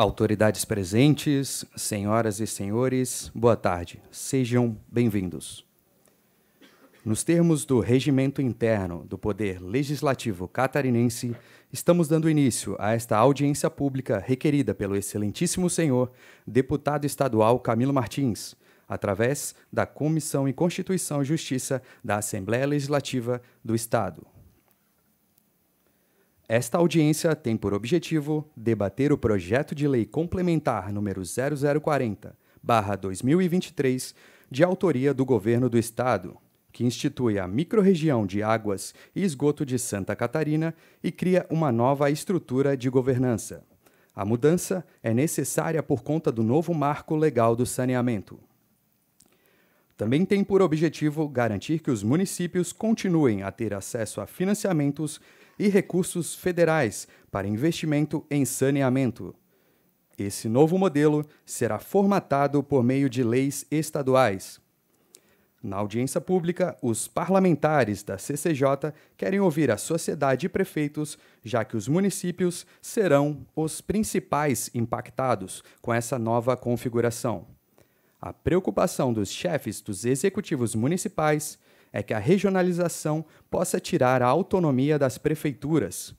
Autoridades presentes, senhoras e senhores, boa tarde. Sejam bem-vindos. Nos termos do regimento interno do Poder Legislativo catarinense, estamos dando início a esta audiência pública requerida pelo excelentíssimo senhor deputado estadual Camilo Martins, através da Comissão em Constituição e Justiça da Assembleia Legislativa do Estado. Esta audiência tem por objetivo debater o projeto de lei complementar número 0040/2023, de autoria do Governo do Estado, que institui a microrregião de águas e esgoto de Santa Catarina e cria uma nova estrutura de governança. A mudança é necessária por conta do novo marco legal do saneamento. Também tem por objetivo garantir que os municípios continuem a ter acesso a financiamentos e recursos federais para investimento em saneamento. Esse novo modelo será formatado por meio de leis estaduais. Na audiência pública, os parlamentares da CCJ querem ouvir a sociedade e prefeitos, já que os municípios serão os principais impactados com essa nova configuração. A preocupação dos chefes dos executivos municipais é que a regionalização possa tirar a autonomia das prefeituras.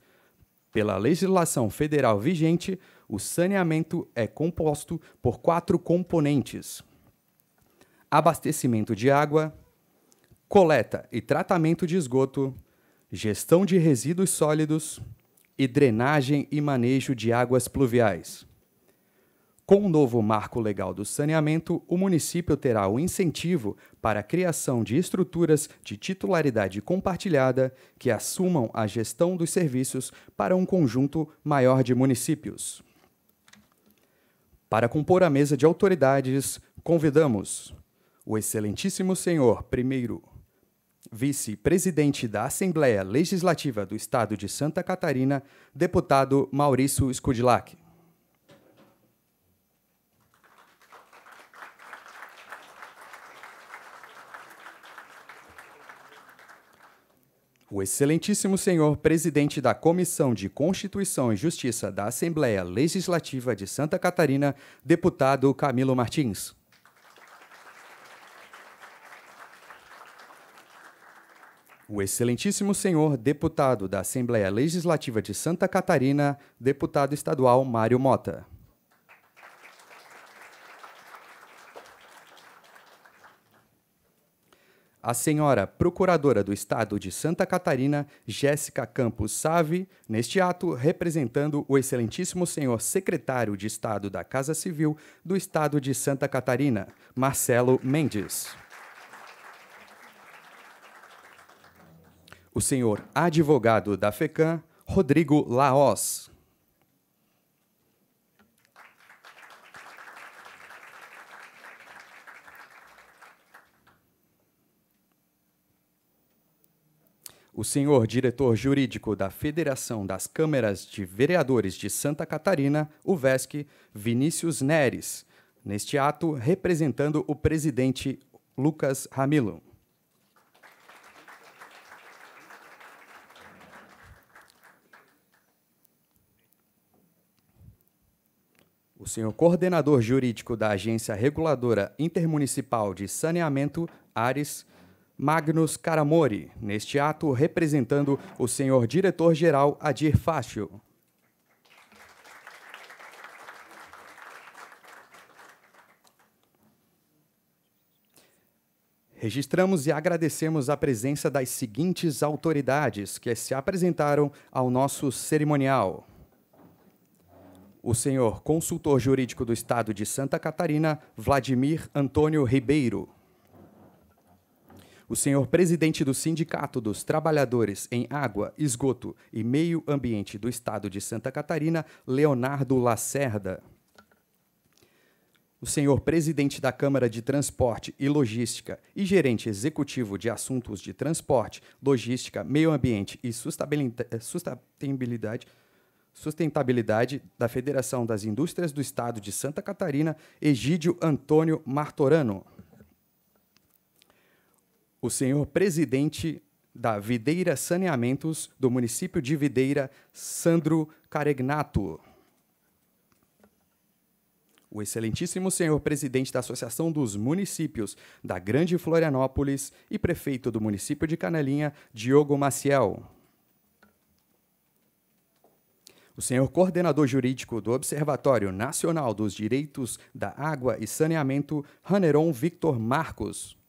Pela legislação federal vigente, o saneamento é composto por quatro componentes: abastecimento de água, coleta e tratamento de esgoto, gestão de resíduos sólidos e drenagem e manejo de águas pluviais. Com o novo marco legal do saneamento, o município terá o incentivo para a criação de estruturas de titularidade compartilhada que assumam a gestão dos serviços para um conjunto maior de municípios. Para compor a mesa de autoridades, convidamos o excelentíssimo senhor primeiro vice-presidente da Assembleia Legislativa do Estado de Santa Catarina, deputado Maurício Scudilac. O excelentíssimo senhor presidente da Comissão de Constituição e Justiça da Assembleia Legislativa de Santa Catarina, deputado Camilo Martins. O excelentíssimo senhor deputado da Assembleia Legislativa de Santa Catarina, deputado estadual Mário Mota. a senhora Procuradora do Estado de Santa Catarina, Jéssica Campos Save, neste ato representando o excelentíssimo senhor Secretário de Estado da Casa Civil do Estado de Santa Catarina, Marcelo Mendes. O senhor advogado da FECAM, Rodrigo Laos. O senhor diretor jurídico da Federação das Câmeras de Vereadores de Santa Catarina, o VESC, Vinícius Neres, neste ato representando o presidente Lucas Ramilo. O senhor coordenador jurídico da Agência Reguladora Intermunicipal de Saneamento, Ares, Magnus Caramori, neste ato representando o senhor diretor-geral Adir Fácio. Registramos e agradecemos a presença das seguintes autoridades que se apresentaram ao nosso cerimonial: o senhor consultor jurídico do Estado de Santa Catarina, Vladimir Antônio Ribeiro. O senhor presidente do Sindicato dos Trabalhadores em Água, Esgoto e Meio Ambiente do Estado de Santa Catarina, Leonardo Lacerda. O senhor presidente da Câmara de Transporte e Logística e gerente executivo de assuntos de transporte, logística, meio ambiente e eh, sustentabilidade, sustentabilidade da Federação das Indústrias do Estado de Santa Catarina, Egídio Antônio Martorano o senhor presidente da Videira Saneamentos do município de Videira, Sandro Caregnato. O excelentíssimo senhor presidente da Associação dos Municípios da Grande Florianópolis e prefeito do município de Canelinha, Diogo Maciel. O senhor coordenador jurídico do Observatório Nacional dos Direitos da Água e Saneamento, Raneron Victor Marcos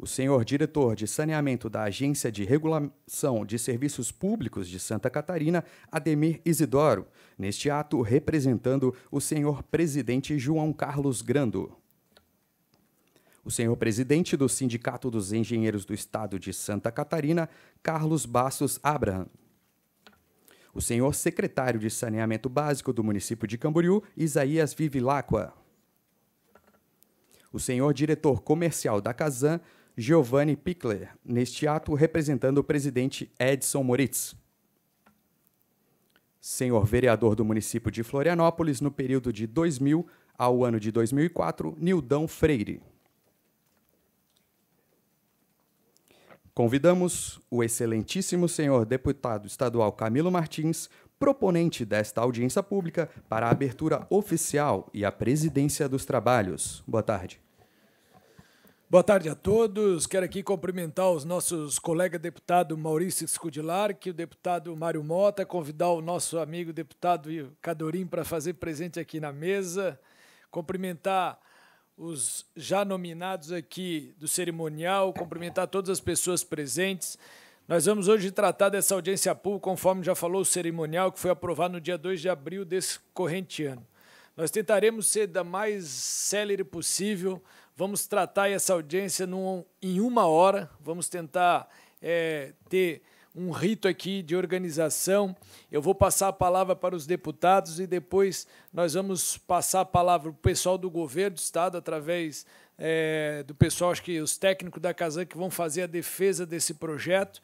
o senhor diretor de saneamento da Agência de Regulação de Serviços Públicos de Santa Catarina, Ademir Isidoro, neste ato representando o senhor presidente João Carlos Grando. O senhor presidente do Sindicato dos Engenheiros do Estado de Santa Catarina, Carlos Bastos Abraham. O senhor secretário de Saneamento Básico do município de Camboriú, Isaías Vivilacqua. O senhor diretor comercial da Casan, Giovanni Pickler, neste ato representando o presidente Edson Moritz. Senhor vereador do município de Florianópolis, no período de 2000 ao ano de 2004, Nildão Freire. Convidamos o excelentíssimo senhor deputado estadual Camilo Martins, proponente desta audiência pública, para a abertura oficial e a presidência dos trabalhos. Boa tarde. Boa tarde a todos. Quero aqui cumprimentar os nossos colegas deputado Maurício Escudilar, que o deputado Mário Mota, convidar o nosso amigo deputado Cadorim para fazer presente aqui na mesa, cumprimentar os já nominados aqui do cerimonial, cumprimentar todas as pessoas presentes. Nós vamos hoje tratar dessa audiência pública, conforme já falou o cerimonial, que foi aprovado no dia 2 de abril desse corrente ano. Nós tentaremos ser da mais célere possível Vamos tratar essa audiência num, em uma hora, vamos tentar é, ter um rito aqui de organização. Eu vou passar a palavra para os deputados e depois nós vamos passar a palavra para o pessoal do governo do Estado, através é, do pessoal, acho que os técnicos da Casan, que vão fazer a defesa desse projeto.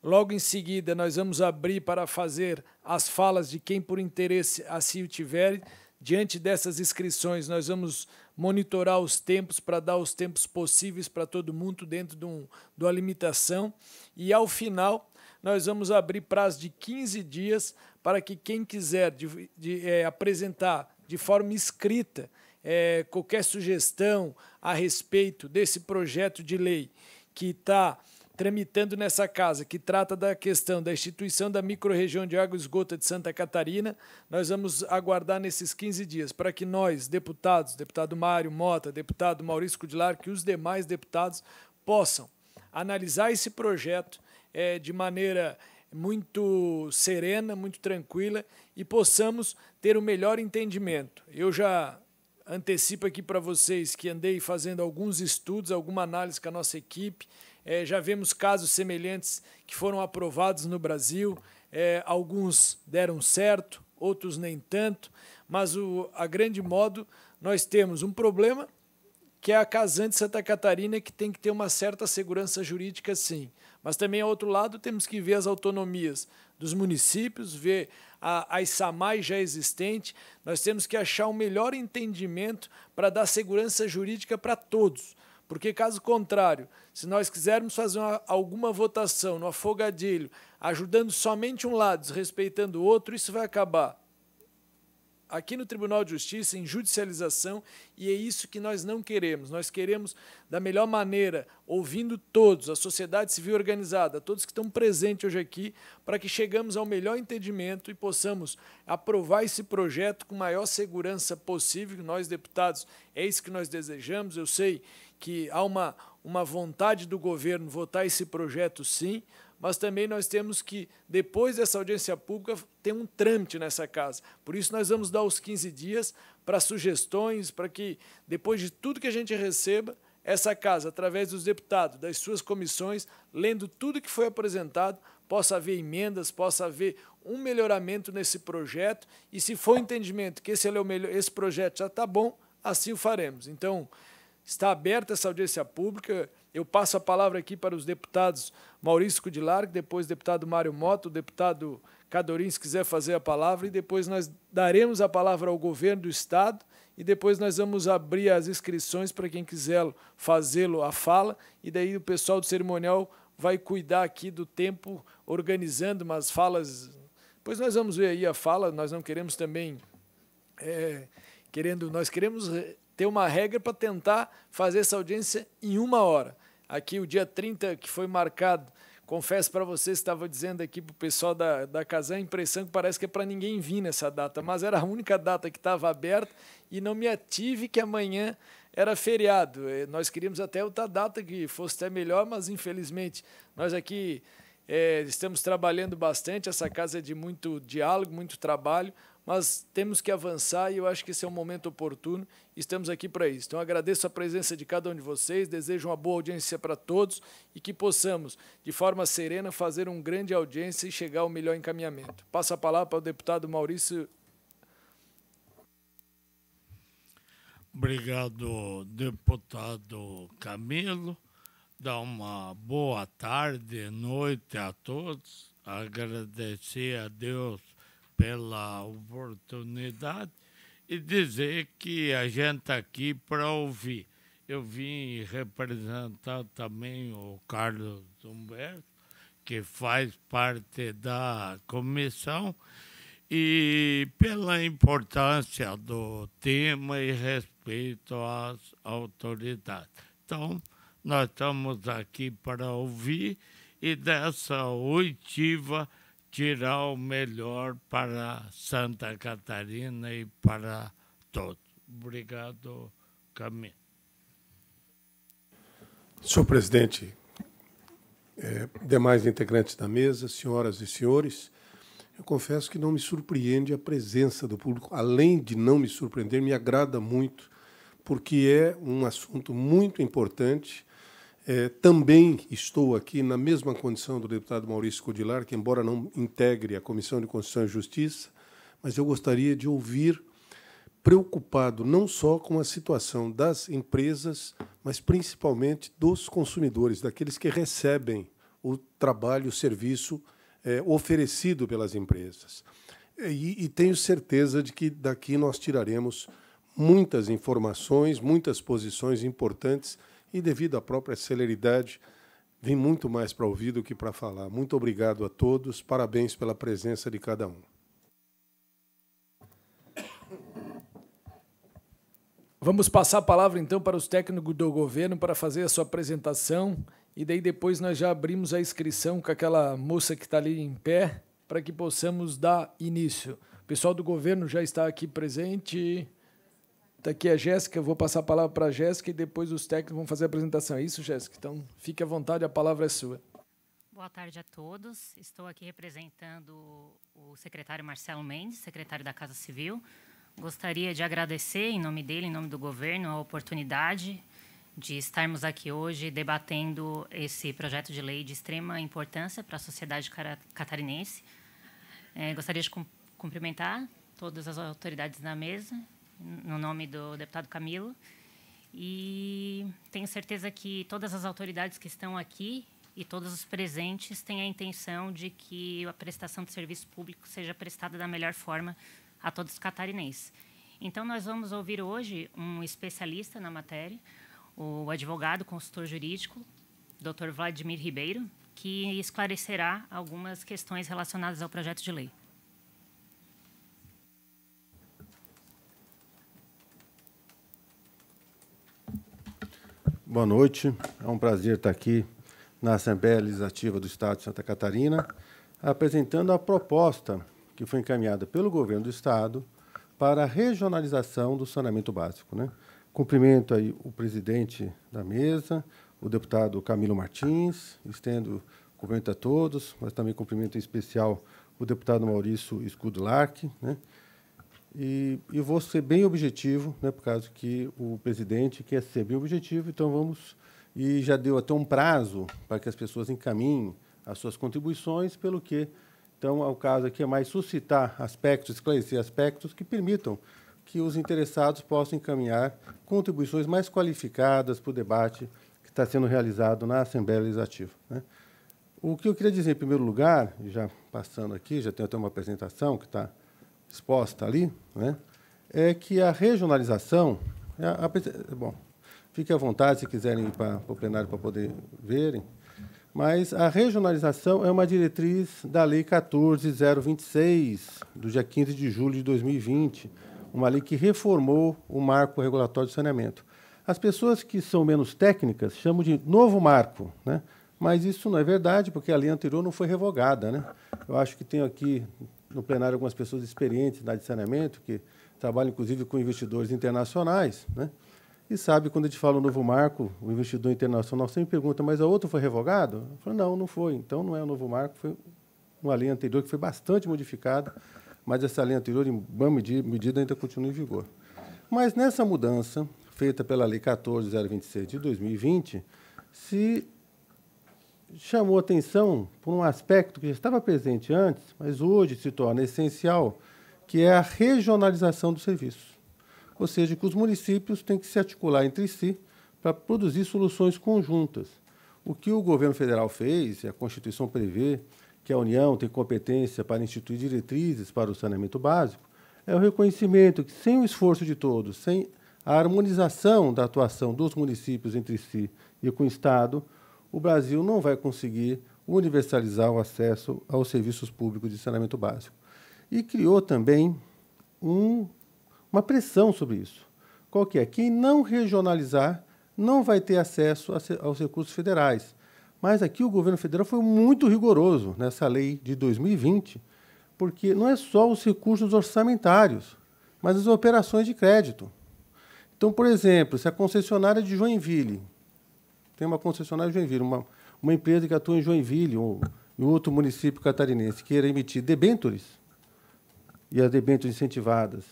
Logo em seguida, nós vamos abrir para fazer as falas de quem por interesse assim o tiver. Diante dessas inscrições, nós vamos monitorar os tempos para dar os tempos possíveis para todo mundo dentro de, um, de uma limitação. E ao final, nós vamos abrir prazo de 15 dias para que quem quiser de, de, é, apresentar de forma escrita é, qualquer sugestão a respeito desse projeto de lei que está tramitando nessa casa, que trata da questão da instituição da microrregião de água e esgota de Santa Catarina. Nós vamos aguardar nesses 15 dias para que nós, deputados, deputado Mário Mota, deputado Maurício Cudilar, que os demais deputados possam analisar esse projeto é, de maneira muito serena, muito tranquila e possamos ter o um melhor entendimento. Eu já antecipo aqui para vocês que andei fazendo alguns estudos, alguma análise com a nossa equipe, é, já vemos casos semelhantes que foram aprovados no Brasil. É, alguns deram certo, outros nem tanto. Mas, o, a grande modo, nós temos um problema que é a Casante Santa Catarina, que tem que ter uma certa segurança jurídica, sim. Mas também, ao outro lado, temos que ver as autonomias dos municípios, ver as SAMAIs já existentes. Nós temos que achar um melhor entendimento para dar segurança jurídica para todos. Porque, caso contrário, se nós quisermos fazer uma, alguma votação no afogadilho, ajudando somente um lado, desrespeitando o outro, isso vai acabar aqui no Tribunal de Justiça em judicialização e é isso que nós não queremos. Nós queremos, da melhor maneira, ouvindo todos, a sociedade civil organizada, todos que estão presentes hoje aqui, para que chegamos ao melhor entendimento e possamos aprovar esse projeto com maior segurança possível. Nós, deputados, é isso que nós desejamos. Eu sei que há uma, uma vontade do governo votar esse projeto, sim, mas também nós temos que, depois dessa audiência pública, ter um trâmite nessa casa. Por isso, nós vamos dar os 15 dias para sugestões, para que, depois de tudo que a gente receba, essa casa, através dos deputados, das suas comissões, lendo tudo que foi apresentado, possa haver emendas, possa haver um melhoramento nesse projeto. E se for entendimento que esse, é o melhor, esse projeto já está bom, assim o faremos. Então, Está aberta essa audiência pública. Eu passo a palavra aqui para os deputados Maurício Cudilar, depois deputado Mário Moto, deputado Cadorim, se quiser fazer a palavra, e depois nós daremos a palavra ao governo do Estado e depois nós vamos abrir as inscrições para quem quiser fazê-lo a fala, e daí o pessoal do cerimonial vai cuidar aqui do tempo, organizando umas falas. Pois nós vamos ver aí a fala, nós não queremos também. É, querendo, nós queremos ter uma regra para tentar fazer essa audiência em uma hora. Aqui, o dia 30, que foi marcado, confesso para vocês, estava dizendo aqui para o pessoal da, da casa a impressão que parece que é para ninguém vir nessa data, mas era a única data que estava aberta e não me ative que amanhã era feriado. Eh, nós queríamos até outra data que fosse até melhor, mas infelizmente nós aqui é, estamos trabalhando bastante. Essa casa é de muito diálogo, muito trabalho, mas temos que avançar e eu acho que esse é um momento oportuno Estamos aqui para isso. Então agradeço a presença de cada um de vocês, desejo uma boa audiência para todos e que possamos, de forma serena, fazer uma grande audiência e chegar ao melhor encaminhamento. Passo a palavra para o deputado Maurício. Obrigado, deputado Camilo. Dá uma boa tarde, noite a todos. Agradecer a Deus pela oportunidade e dizer que a gente está aqui para ouvir. Eu vim representar também o Carlos Humberto, que faz parte da comissão, e pela importância do tema e respeito às autoridades. Então, nós estamos aqui para ouvir e dessa oitiva tirar o melhor para Santa Catarina e para todos. Obrigado, Camilo. Senhor presidente, é, demais integrantes da mesa, senhoras e senhores, eu confesso que não me surpreende a presença do público. Além de não me surpreender, me agrada muito, porque é um assunto muito importante é, também estou aqui na mesma condição do deputado Maurício Codilar, que, embora não integre a Comissão de Constituição e Justiça, mas eu gostaria de ouvir, preocupado não só com a situação das empresas, mas principalmente dos consumidores, daqueles que recebem o trabalho, o serviço é, oferecido pelas empresas. E, e tenho certeza de que daqui nós tiraremos muitas informações, muitas posições importantes e, devido à própria celeridade, vim muito mais para ouvir do que para falar. Muito obrigado a todos, parabéns pela presença de cada um. Vamos passar a palavra então para os técnicos do governo para fazer a sua apresentação e daí depois nós já abrimos a inscrição com aquela moça que está ali em pé para que possamos dar início. O pessoal do governo já está aqui presente. Está aqui a Jéssica, vou passar a palavra para a Jéssica e depois os técnicos vão fazer a apresentação. É isso, Jéssica? Então, fique à vontade, a palavra é sua. Boa tarde a todos. Estou aqui representando o secretário Marcelo Mendes, secretário da Casa Civil. Gostaria de agradecer, em nome dele, em nome do governo, a oportunidade de estarmos aqui hoje debatendo esse projeto de lei de extrema importância para a sociedade catarinense. É, gostaria de cumprimentar todas as autoridades na mesa no nome do deputado Camilo. E tenho certeza que todas as autoridades que estão aqui e todos os presentes têm a intenção de que a prestação de serviço público seja prestada da melhor forma a todos os catarinenses. Então, nós vamos ouvir hoje um especialista na matéria, o advogado, consultor jurídico, Dr. Vladimir Ribeiro, que esclarecerá algumas questões relacionadas ao projeto de lei. boa noite. É um prazer estar aqui na Assembleia Legislativa do Estado de Santa Catarina, apresentando a proposta que foi encaminhada pelo governo do Estado para a regionalização do saneamento básico. Né? Cumprimento aí o presidente da mesa, o deputado Camilo Martins, estendo cumprimento a todos, mas também cumprimento em especial o deputado Maurício Escudulac, né? E vou ser bem objetivo, né, por causa que o presidente quer ser bem objetivo, então vamos. E já deu até um prazo para que as pessoas encaminhem as suas contribuições, pelo que, então, ao caso aqui é mais suscitar aspectos, esclarecer aspectos que permitam que os interessados possam encaminhar contribuições mais qualificadas para o debate que está sendo realizado na Assembleia Legislativa. Né? O que eu queria dizer, em primeiro lugar, já passando aqui, já tenho até uma apresentação que está exposta ali, né, é que a regionalização. É, a, a, bom, fique à vontade se quiserem ir para, para o plenário para poder verem, mas a regionalização é uma diretriz da Lei 14026, do dia 15 de julho de 2020, uma lei que reformou o marco regulatório de saneamento. As pessoas que são menos técnicas chamam de novo marco, né? mas isso não é verdade, porque a lei anterior não foi revogada. Né? Eu acho que tenho aqui no plenário algumas pessoas experientes na área de saneamento, que trabalham inclusive com investidores internacionais, né? E sabe, quando a gente fala o novo marco, o investidor internacional sempre pergunta, mas a outra foi revogado? Eu falo, não, não foi. Então não é o novo marco, foi uma lei anterior que foi bastante modificada, mas essa lei anterior, em boa medida, ainda continua em vigor. Mas nessa mudança, feita pela Lei 14026 de 2020, se chamou atenção por um aspecto que já estava presente antes, mas hoje se torna essencial, que é a regionalização do serviço. Ou seja, que os municípios têm que se articular entre si para produzir soluções conjuntas. O que o governo federal fez, e a Constituição prevê que a União tem competência para instituir diretrizes para o saneamento básico, é o reconhecimento que, sem o esforço de todos, sem a harmonização da atuação dos municípios entre si e com o Estado, o Brasil não vai conseguir universalizar o acesso aos serviços públicos de saneamento básico. E criou também um, uma pressão sobre isso. Qual que é? Quem não regionalizar não vai ter acesso aos recursos federais. Mas aqui o governo federal foi muito rigoroso nessa lei de 2020, porque não é só os recursos orçamentários, mas as operações de crédito. Então, por exemplo, se a concessionária de Joinville tem uma concessionária em Joinville, uma, uma empresa que atua em Joinville ou em outro município catarinense queira emitir debêntures e as debêntures incentivadas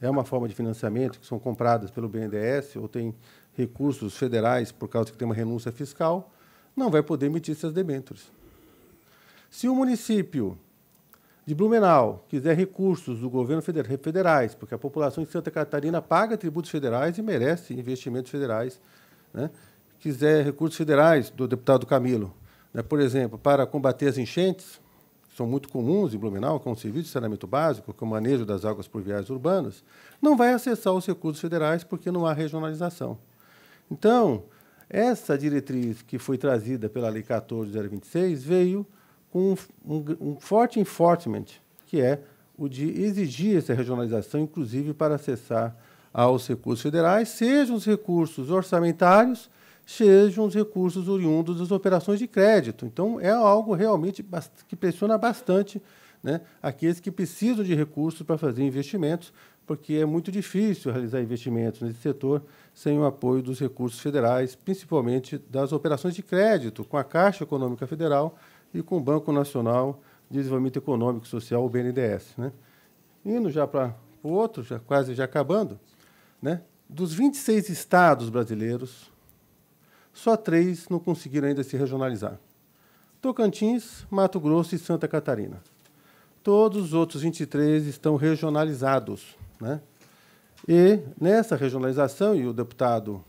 é uma forma de financiamento que são compradas pelo BNDES ou tem recursos federais por causa que tem uma renúncia fiscal, não vai poder emitir essas debêntures. Se o município de Blumenau quiser recursos do governo federal, federais, porque a população de Santa Catarina paga tributos federais e merece investimentos federais, né? quiser recursos federais do deputado Camilo, né, por exemplo, para combater as enchentes, que são muito comuns em Blumenau, como é o serviço de saneamento básico, como é o manejo das águas pluviais urbanas, não vai acessar os recursos federais porque não há regionalização. Então, essa diretriz que foi trazida pela Lei 14026 veio com um, um forte enforcement, que é o de exigir essa regionalização, inclusive para acessar aos recursos federais, sejam os recursos orçamentários, sejam os recursos oriundos das operações de crédito. Então, é algo realmente que pressiona bastante né, aqueles que precisam de recursos para fazer investimentos, porque é muito difícil realizar investimentos nesse setor sem o apoio dos recursos federais, principalmente das operações de crédito, com a Caixa Econômica Federal e com o Banco Nacional de Desenvolvimento Econômico e Social, o BNDES. Né? Indo já para o outro, já, quase já acabando, né? dos 26 estados brasileiros, só três não conseguiram ainda se regionalizar: Tocantins, Mato Grosso e Santa Catarina. Todos os outros 23 estão regionalizados. Né? E nessa regionalização, e o deputado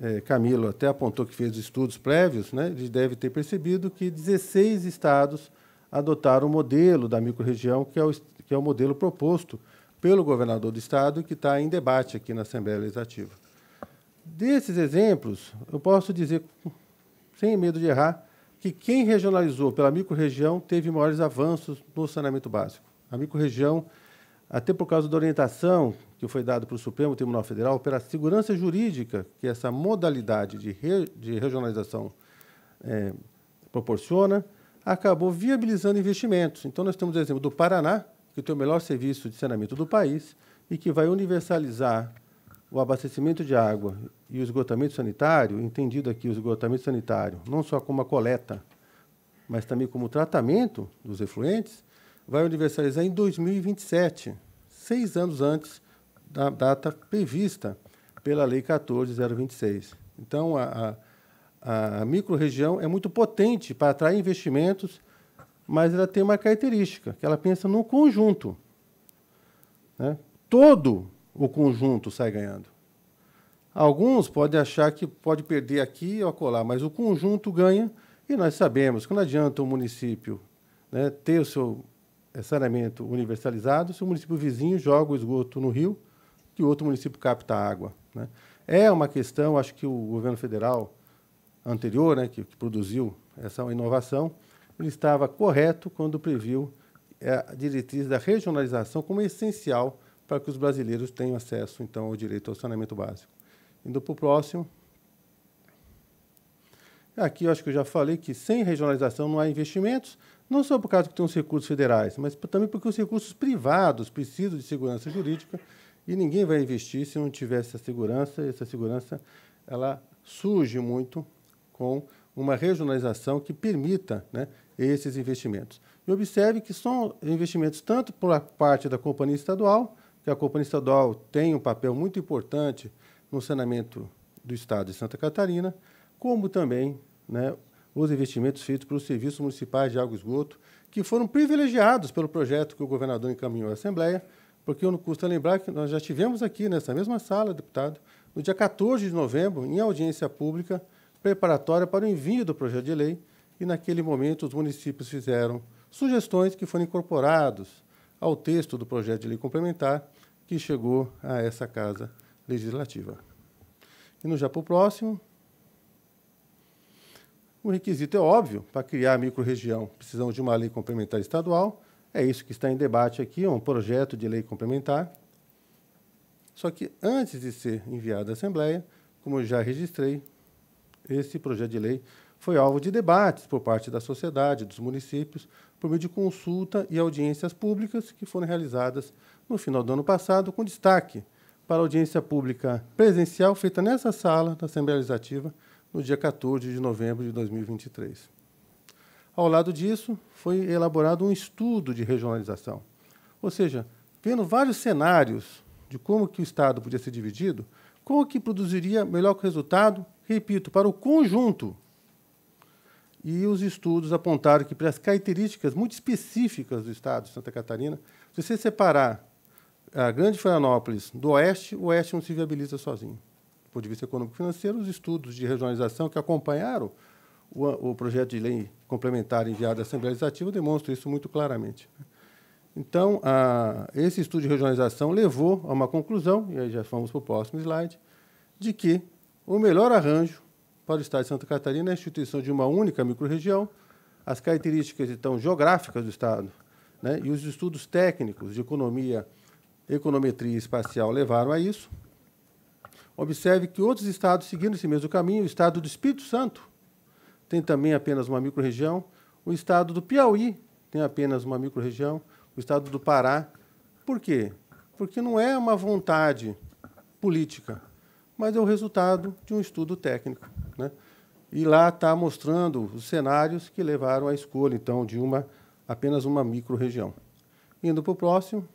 é, Camilo até apontou que fez estudos prévios, né, ele deve ter percebido que 16 estados adotaram o modelo da microrregião, que, é o, que é o modelo proposto pelo governador do estado e que está em debate aqui na Assembleia Legislativa. Desses exemplos, eu posso dizer, sem medo de errar, que quem regionalizou pela microrregião teve maiores avanços no saneamento básico. A microrregião, até por causa da orientação que foi dada para o Supremo Tribunal Federal, pela segurança jurídica que essa modalidade de, re, de regionalização é, proporciona, acabou viabilizando investimentos. Então, nós temos o exemplo do Paraná, que tem o melhor serviço de saneamento do país e que vai universalizar o abastecimento de água e o esgotamento sanitário, entendido aqui o esgotamento sanitário, não só como a coleta, mas também como o tratamento dos efluentes, vai universalizar em 2027, seis anos antes da data prevista pela Lei 14026. Então, a, a, a microrregião é muito potente para atrair investimentos, mas ela tem uma característica, que ela pensa no conjunto. Né? Todo o conjunto sai ganhando. Alguns podem achar que pode perder aqui ou acolá, mas o conjunto ganha e nós sabemos que não adianta o município né, ter o seu eh, saneamento universalizado se o município vizinho joga o esgoto no rio e o outro município capta a água. Né? É uma questão, acho que o governo federal anterior, né, que, que produziu essa inovação, ele estava correto quando previu eh, a diretriz da regionalização como essencial para que os brasileiros tenham acesso, então, ao direito ao saneamento básico. Indo para o próximo. Aqui eu acho que eu já falei que sem regionalização não há investimentos, não só por causa que tem os recursos federais, mas também porque os recursos privados precisam de segurança jurídica e ninguém vai investir se não tiver essa segurança. E essa segurança ela surge muito com uma regionalização que permita né, esses investimentos. E observe que são investimentos tanto por parte da companhia estadual que a Companhia Estadual tem um papel muito importante no saneamento do Estado de Santa Catarina, como também né, os investimentos feitos pelos serviços municipais de água e esgoto, que foram privilegiados pelo projeto que o governador encaminhou à Assembleia, porque não custa lembrar que nós já tivemos aqui, nessa mesma sala, deputado, no dia 14 de novembro, em audiência pública, preparatória para o envio do projeto de lei, e naquele momento os municípios fizeram sugestões que foram incorporados ao texto do projeto de lei complementar que chegou a essa Casa Legislativa. E no o Próximo, o requisito é óbvio, para criar a microrregião precisamos de uma lei complementar estadual, é isso que está em debate aqui, é um projeto de lei complementar. Só que antes de ser enviado à Assembleia, como eu já registrei, esse projeto de lei foi alvo de debates por parte da sociedade, dos municípios, por meio de consulta e audiências públicas que foram realizadas no final do ano passado, com destaque para a audiência pública presencial feita nessa sala da Assembleia Legislativa no dia 14 de novembro de 2023. Ao lado disso, foi elaborado um estudo de regionalização, ou seja, vendo vários cenários de como que o Estado podia ser dividido, como que produziria melhor resultado, repito, para o conjunto e os estudos apontaram que, para as características muito específicas do estado de Santa Catarina, se você separar a Grande Florianópolis do Oeste, o Oeste não se viabiliza sozinho. Do ponto de vista econômico-financeiro, os estudos de regionalização que acompanharam o, o, projeto de lei complementar enviado à Assembleia Legislativa demonstram isso muito claramente. Então, a, esse estudo de regionalização levou a uma conclusão, e aí já fomos para o próximo slide, de que o melhor arranjo para o Estado de Santa Catarina é a instituição de uma única microrregião, as características então geográficas do Estado né, e os estudos técnicos de economia, econometria espacial levaram a isso. Observe que outros estados seguindo esse mesmo caminho, o estado do Espírito Santo tem também apenas uma microrregião, o estado do Piauí tem apenas uma microrregião, o estado do Pará. Por quê? Porque não é uma vontade política, mas é o resultado de um estudo técnico. Né? E lá está mostrando os cenários que levaram à escolha, então, de uma apenas uma microrregião. Indo para o próximo.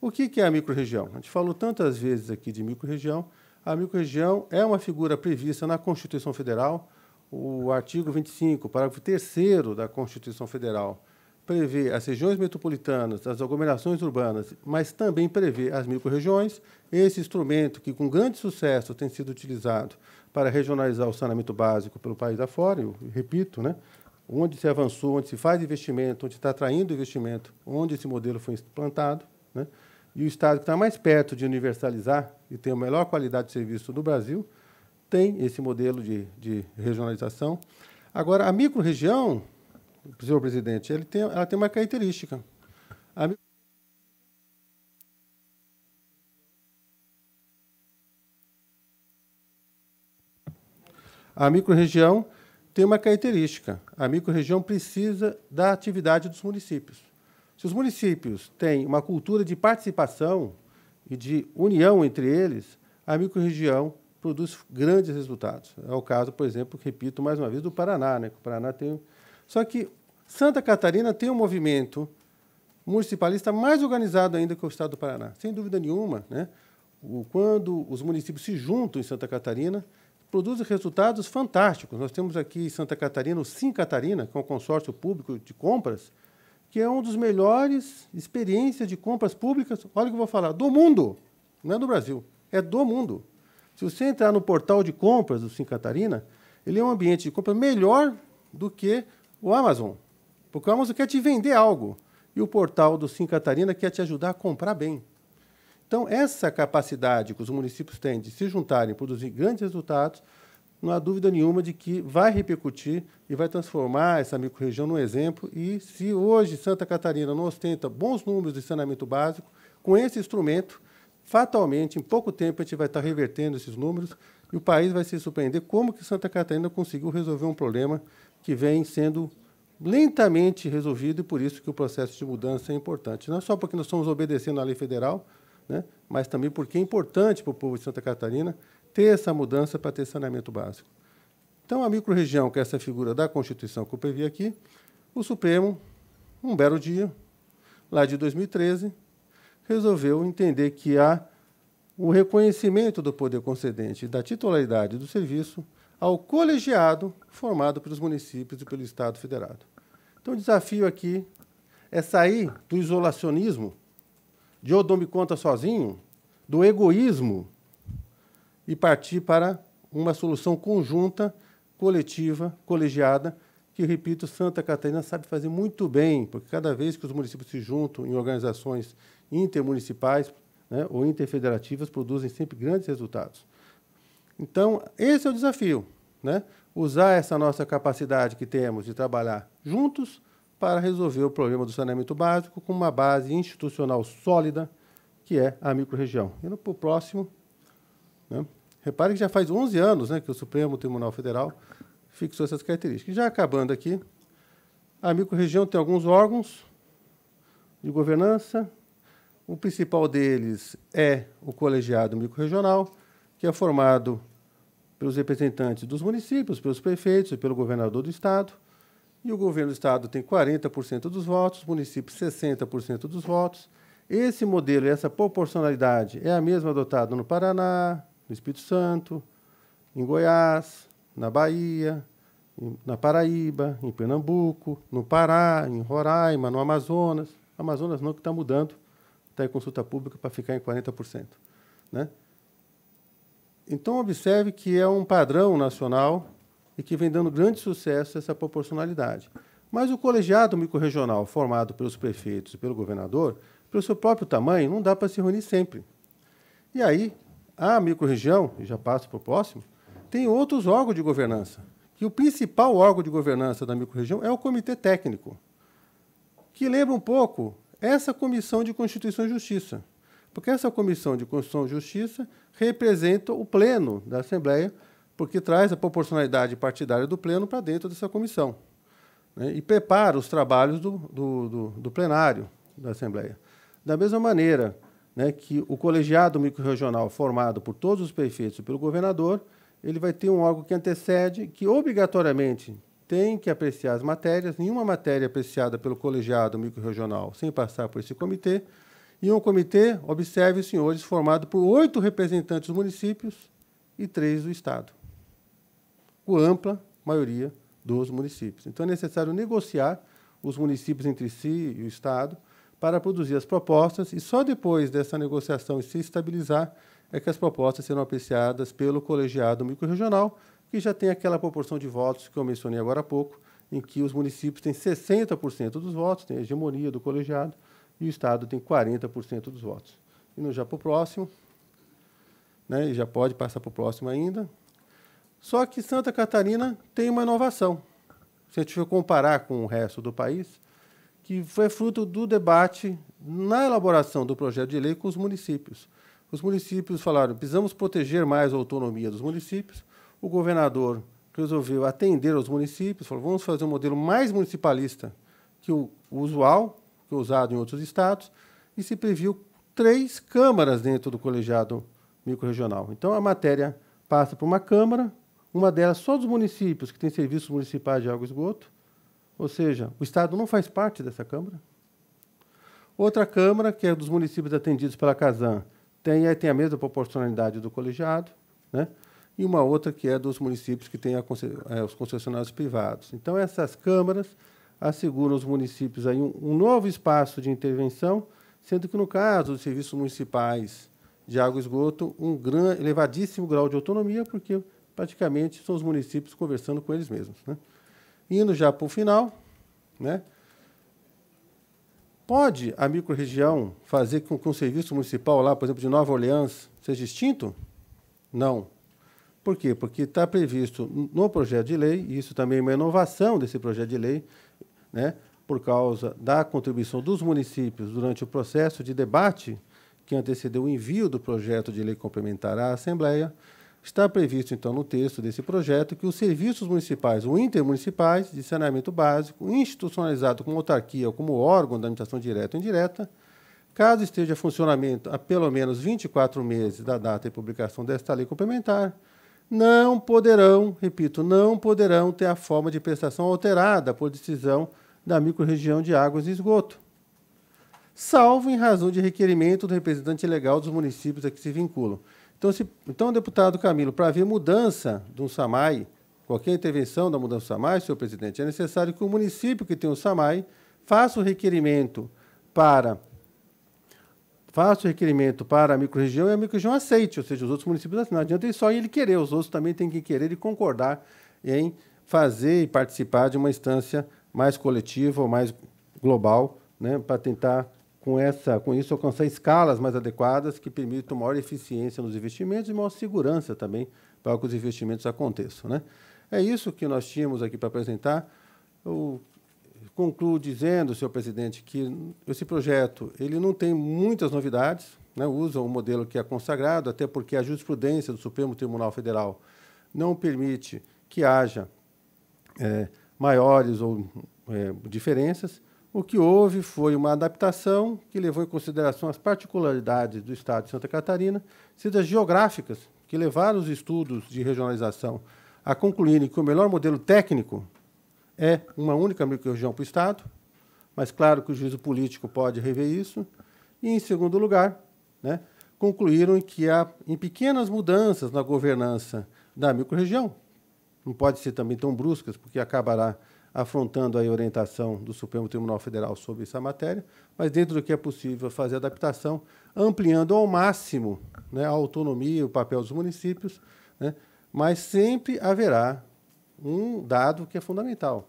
O que, que é a microrregião? A gente falou tantas vezes aqui de microrregião. A microrregião é uma figura prevista na Constituição Federal. O artigo 25, parágrafo 3 da Constituição Federal, prevê as regiões metropolitanas, as aglomerações urbanas, mas também prevê as microrregiões. Esse instrumento, que com grande sucesso tem sido utilizado para regionalizar o saneamento básico pelo país afora, eu repito, né? onde se avançou, onde se faz investimento, onde está atraindo investimento, onde esse modelo foi implantado, né? e o Estado que está mais perto de universalizar e tem a melhor qualidade de serviço do Brasil, tem esse modelo de, de regionalização. Agora, a micro-região, senhor presidente, ela tem, ela tem uma característica. A A microrregião tem uma característica: a microrregião precisa da atividade dos municípios. Se os municípios têm uma cultura de participação e de união entre eles, a microrregião produz grandes resultados. É o caso, por exemplo, repito mais uma vez, do Paraná, né? O Paraná tem Só que Santa Catarina tem um movimento municipalista mais organizado ainda que o estado do Paraná, sem dúvida nenhuma, né? O, quando os municípios se juntam em Santa Catarina, produz resultados fantásticos. Nós temos aqui em Santa Catarina o Sim Catarina, que é um consórcio público de compras, que é um dos melhores experiências de compras públicas, olha o que eu vou falar, do mundo, não é do Brasil, é do mundo. Se você entrar no portal de compras do Sim Catarina, ele é um ambiente de compra melhor do que o Amazon, porque o Amazon quer te vender algo e o portal do Sim Catarina quer te ajudar a comprar bem. Então, essa capacidade que os municípios têm de se juntarem e produzir grandes resultados, não há dúvida nenhuma de que vai repercutir e vai transformar essa microrregião num exemplo. E se hoje Santa Catarina não ostenta bons números de saneamento básico, com esse instrumento, fatalmente, em pouco tempo, a gente vai estar revertendo esses números e o país vai se surpreender como que Santa Catarina conseguiu resolver um problema que vem sendo lentamente resolvido e por isso que o processo de mudança é importante. Não é só porque nós estamos obedecendo à lei federal, né? mas também porque é importante para o povo de Santa Catarina ter essa mudança para ter saneamento básico. Então, a microrregião, que é essa figura da Constituição que eu previ aqui, o Supremo, um belo dia, lá de 2013, resolveu entender que há o reconhecimento do poder concedente da titularidade do serviço ao colegiado formado pelos municípios e pelo Estado federado. Então, o desafio aqui é sair do isolacionismo de eu dou me conta sozinho, do egoísmo e partir para uma solução conjunta, coletiva, colegiada, que, repito, Santa Catarina sabe fazer muito bem, porque cada vez que os municípios se juntam em organizações intermunicipais né, ou interfederativas, produzem sempre grandes resultados. Então, esse é o desafio, né? usar essa nossa capacidade que temos de trabalhar juntos para resolver o problema do saneamento básico com uma base institucional sólida, que é a microrregião. Indo para o próximo, né? repare que já faz 11 anos né, que o Supremo Tribunal Federal fixou essas características. Já acabando aqui, a microrregião tem alguns órgãos de governança. O principal deles é o colegiado microrregional, que é formado pelos representantes dos municípios, pelos prefeitos e pelo governador do estado e o governo do Estado tem 40% dos votos, municípios 60% dos votos. Esse modelo essa proporcionalidade é a mesma adotada no Paraná, no Espírito Santo, em Goiás, na Bahia, na Paraíba, em Pernambuco, no Pará, em Roraima, no Amazonas. Amazonas não, que está mudando, está em consulta pública para ficar em 40%. Né? Então, observe que é um padrão nacional e que vem dando grande sucesso essa proporcionalidade. Mas o colegiado microrregional, formado pelos prefeitos e pelo governador, pelo seu próprio tamanho, não dá para se reunir sempre. E aí, a microrregião, e já passo para o próximo, tem outros órgãos de governança. Que o principal órgão de governança da microrregião é o Comitê Técnico, que lembra um pouco essa Comissão de Constituição e Justiça. Porque essa Comissão de Constituição e Justiça representa o pleno da Assembleia porque traz a proporcionalidade partidária do pleno para dentro dessa comissão né, e prepara os trabalhos do, do, do, do, plenário da Assembleia. Da mesma maneira né, que o colegiado microrregional formado por todos os prefeitos e pelo governador, ele vai ter um órgão que antecede, que obrigatoriamente tem que apreciar as matérias, nenhuma matéria apreciada pelo colegiado microrregional sem passar por esse comitê, e um comitê, observe os senhores, formado por oito representantes dos municípios e três do Estado com ampla maioria dos municípios. Então, é necessário negociar os municípios entre si e o Estado para produzir as propostas, e só depois dessa negociação se estabilizar é que as propostas serão apreciadas pelo colegiado microrregional, que já tem aquela proporção de votos que eu mencionei agora há pouco, em que os municípios têm 60% dos votos, tem a hegemonia do colegiado, e o Estado tem 40% dos votos. E no já para o próximo, né, e já pode passar para o próximo ainda, só que Santa Catarina tem uma inovação. Se a gente for comparar com o resto do país, que foi fruto do debate na elaboração do projeto de lei com os municípios. Os municípios falaram: precisamos proteger mais a autonomia dos municípios. O governador resolveu atender aos municípios, falou: vamos fazer um modelo mais municipalista que o usual, que é usado em outros estados, e se previu três câmaras dentro do colegiado microrregional. Então a matéria passa por uma câmara, uma delas só dos municípios que têm serviços municipais de água e esgoto, ou seja, o Estado não faz parte dessa Câmara. Outra Câmara, que é dos municípios atendidos pela Casan, tem, tem a mesma proporcionalidade do colegiado, né? e uma outra que é dos municípios que têm é, os concessionários privados. Então, essas câmaras asseguram aos municípios aí um, um, novo espaço de intervenção, sendo que, no caso dos serviços municipais de água e esgoto, um gran, elevadíssimo grau de autonomia, porque praticamente são os municípios conversando com eles mesmos. Né? Indo já para o final, né? pode a microrregião fazer com que um serviço municipal lá, por exemplo, de Nova Orleans, seja extinto? Não. Por quê? Porque está previsto no projeto de lei, e isso também é uma inovação desse projeto de lei, né, por causa da contribuição dos municípios durante o processo de debate que antecedeu o envio do projeto de lei complementar à Assembleia, Está previsto, então, no texto desse projeto que os serviços municipais ou intermunicipais de saneamento básico, institucionalizado como autarquia ou como órgão da administração direta ou indireta, caso esteja em funcionamento há pelo menos 24 meses da data de publicação desta lei complementar, não poderão, repito, não poderão ter a forma de prestação alterada por decisão da microrregião de águas e esgoto, salvo em razão de requerimento do representante legal dos municípios a que se vinculam. Então, se, então deputado Camilo, para haver mudança de um SAMAI, qualquer intervenção da mudança do SAMAI, senhor presidente, é necessário que o município que tem o SAMAI faça o requerimento para faça o requerimento para a microrregião e a microrregião aceite, ou seja, os outros municípios não adianta só ele querer, os outros também têm que querer e concordar em fazer e participar de uma instância mais coletiva ou mais global, né, para tentar com, essa, com isso, alcançar escalas mais adequadas que permitam maior eficiência nos investimentos e maior segurança também para que os investimentos aconteçam. Né? É isso que nós tínhamos aqui para apresentar. Eu concluo dizendo, senhor presidente, que esse projeto ele não tem muitas novidades, né? usa um modelo que é consagrado, até porque a jurisprudência do Supremo Tribunal Federal não permite que haja é, maiores ou é, diferenças. O que houve foi uma adaptação que levou em consideração as particularidades do estado de Santa Catarina, cidas geográficas, que levaram os estudos de regionalização a concluírem que o melhor modelo técnico é uma única microrregião para o estado, mas claro que o juízo político pode rever isso. E, em segundo lugar, né, concluíram que há em pequenas mudanças na governança da microrregião, não pode ser também tão bruscas, porque acabará afrontando a orientação do Supremo Tribunal Federal sobre essa matéria, mas dentro do que é possível fazer adaptação, ampliando ao máximo né, a autonomia e o papel dos municípios, né, mas sempre haverá um dado que é fundamental.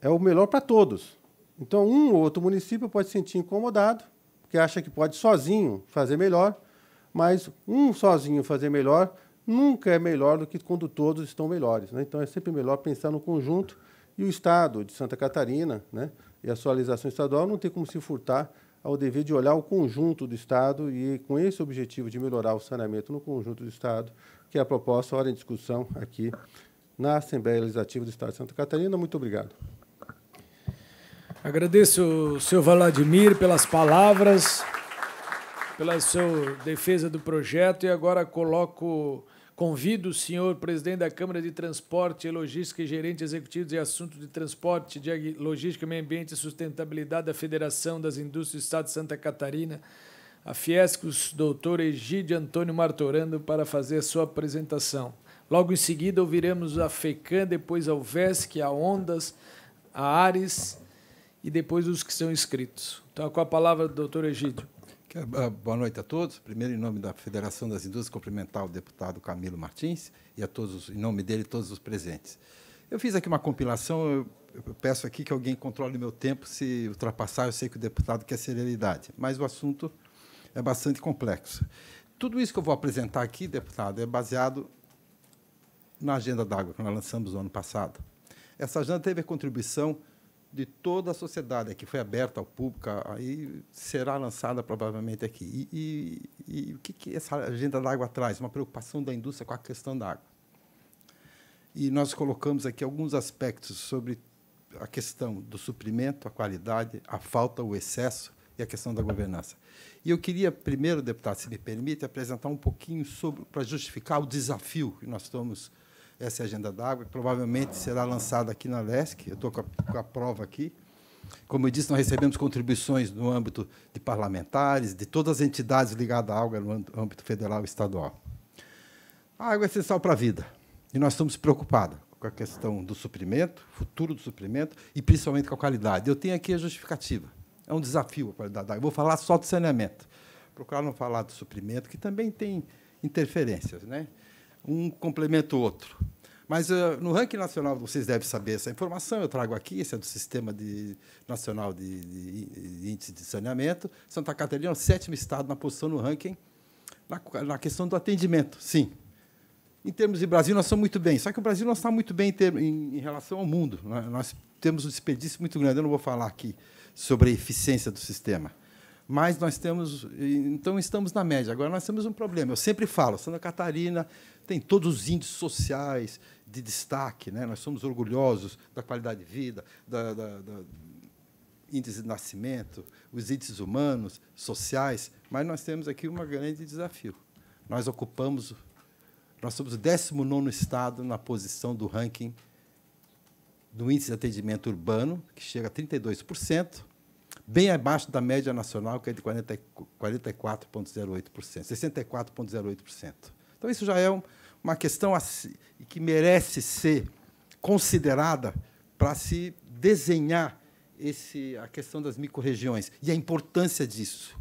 É o melhor para todos. Então, um ou outro município pode se sentir incomodado, porque acha que pode sozinho fazer melhor, mas um sozinho fazer melhor nunca é melhor do que quando todos estão melhores. Né? Então, é sempre melhor pensar no conjunto e o Estado de Santa Catarina né, e a sua estadual não tem como se furtar ao dever de olhar o conjunto do Estado e, com esse objetivo de melhorar o saneamento no conjunto do Estado, que é a proposta, hora em discussão aqui na Assembleia Legislativa do Estado de Santa Catarina. Muito obrigado. Agradeço o senhor Vladimir pelas palavras, pela sua defesa do projeto e agora coloco Convido o senhor presidente da Câmara de Transporte e Logística e gerente executivo de assuntos de transporte, de logística, meio ambiente e sustentabilidade da Federação das Indústrias do Estado de Santa Catarina, a Fiescos, doutor Egídio Antônio Martorando, para fazer a sua apresentação. Logo em seguida, ouviremos a FECAM, depois ao VESC, a ONDAS, a Ares e depois os que são inscritos. Então, com a palavra, doutor Egídio. Ah, boa noite a todos. Primeiro, em nome da Federação das Indústrias, cumprimentar o deputado Camilo Martins e a todos, em nome dele, todos os presentes. Eu fiz aqui uma compilação, eu, eu peço aqui que alguém controle meu tempo, se ultrapassar, eu sei que o deputado quer seriedade, mas o assunto é bastante complexo. Tudo isso que eu vou apresentar aqui, deputado, é baseado na agenda d'água que nós lançamos no ano passado. Essa agenda teve a contribuição de toda a sociedade que foi aberta ao público, aí será lançada provavelmente aqui. E, e, e o que, que essa agenda da água traz? Uma preocupação da indústria com a questão da água. E nós colocamos aqui alguns aspectos sobre a questão do suprimento, a qualidade, a falta, o excesso e a questão da governança. E eu queria primeiro, deputado, se me permite, apresentar um pouquinho sobre para justificar o desafio que nós estamos essa é a agenda d'água, água provavelmente será lançada aqui na LESC. Eu estou com, com, a prova aqui. Como eu disse, nós recebemos contribuições no âmbito de parlamentares, de todas as entidades ligadas à água no âmbito federal e estadual. A água é essencial para a vida. E nós estamos preocupados com a questão do suprimento, futuro do suprimento, e principalmente com a qualidade. Eu tenho aqui a justificativa. É um desafio a qualidade da água. Eu vou falar só do saneamento. Procurar não falar do suprimento, que também tem interferências. Né? um complementa o outro. Mas uh, no ranking nacional, vocês devem saber essa informação, eu trago aqui, esse é do Sistema de, Nacional de, de, de, Índice de Saneamento. Santa Catarina é o sétimo estado na posição no ranking na, na questão do atendimento, sim. Em termos de Brasil, nós estamos muito bem. Só que o Brasil não está muito bem em, termos, em, em relação ao mundo. Né? Nós temos um desperdício muito grande. Eu não vou falar aqui sobre a eficiência do sistema. Mas nós temos, então estamos na média. Agora nós temos um problema. Eu sempre falo, Santa Catarina, tem todos os índices sociais de destaque. Né? Nós somos orgulhosos da qualidade de vida, da, da, da índice de nascimento, os índices humanos, sociais, mas nós temos aqui um grande desafio. Nós ocupamos, nós somos o 19 estado na posição do ranking do índice de atendimento urbano, que chega a 32%, bem abaixo da média nacional, que é de 44,08%, 64,08%. Então, isso já é um, uma questão que merece ser considerada para se desenhar esse, a questão das microrregiões e a importância disso.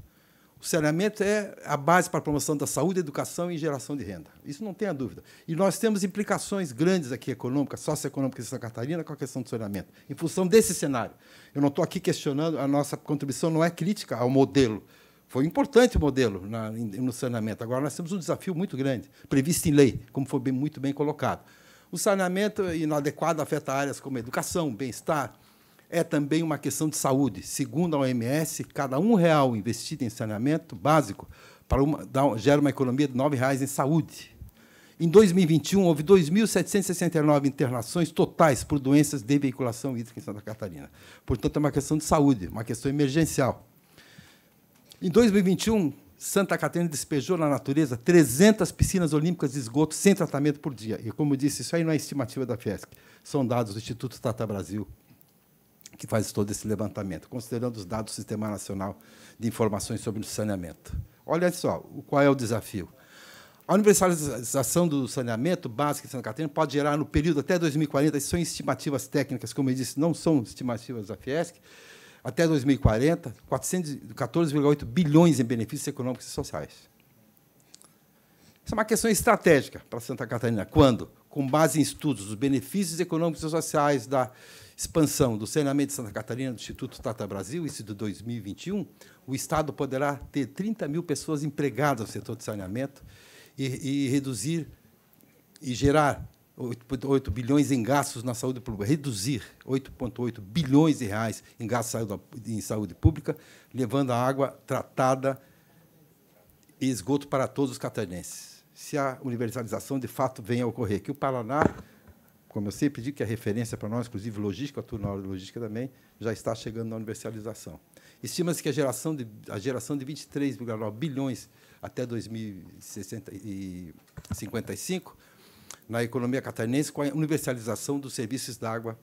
O saneamento é a base para a promoção da saúde, educação e geração de renda. Isso não tem a dúvida. E nós temos implicações grandes aqui econômicas, socioeconômicas de Santa Catarina com a questão do saneamento, em função desse cenário. Eu não estou aqui questionando, a nossa contribuição não é crítica ao modelo, foi importante o modelo na, no saneamento. Agora, nós temos um desafio muito grande, previsto em lei, como foi bem, muito bem colocado. O saneamento inadequado afeta áreas como educação, bem-estar. É também uma questão de saúde. Segundo a OMS, cada um real investido em saneamento básico para uma, dá, gera uma economia de R$ reais em saúde. Em 2021, houve 2.769 internações totais por doenças de veiculação hídrica em Santa Catarina. Portanto, é uma questão de saúde, uma questão emergencial. Em 2021, Santa Catarina despejou na natureza 300 piscinas olímpicas de esgoto sem tratamento por dia. E, como disse, isso aí não é estimativa da Fiesc. São dados do Instituto Tata Brasil, que faz todo esse levantamento, considerando os dados do Sistema Nacional de Informações sobre o Saneamento. Olha só qual é o desafio. A universalização do saneamento básico em Santa Catarina pode gerar, no período até 2040, isso são estimativas técnicas, como eu disse, não são estimativas da Fiesc, até 2040, 14,8 bilhões em benefícios econômicos e sociais. Isso é uma questão estratégica para Santa Catarina. Quando? Com base em estudos dos benefícios econômicos e sociais da expansão do saneamento de Santa Catarina do Instituto Tata Brasil, isso de 2021, o Estado poderá ter 30 mil pessoas empregadas no setor de saneamento e, e reduzir e gerar 8,8 bilhões em gastos na saúde pública, reduzir 8,8 bilhões de reais em gastos em saúde pública, levando a água tratada e esgoto para todos os catarinenses. Se a universalização de fato venha a ocorrer, que o Paraná, como eu sempre digo, que é referência para nós, inclusive logística, eu na aula de logística também, já está chegando na universalização. Estima-se que a geração de, a geração de 23,9 bilhões até 2055 na economia catarinense com a universalização dos serviços de água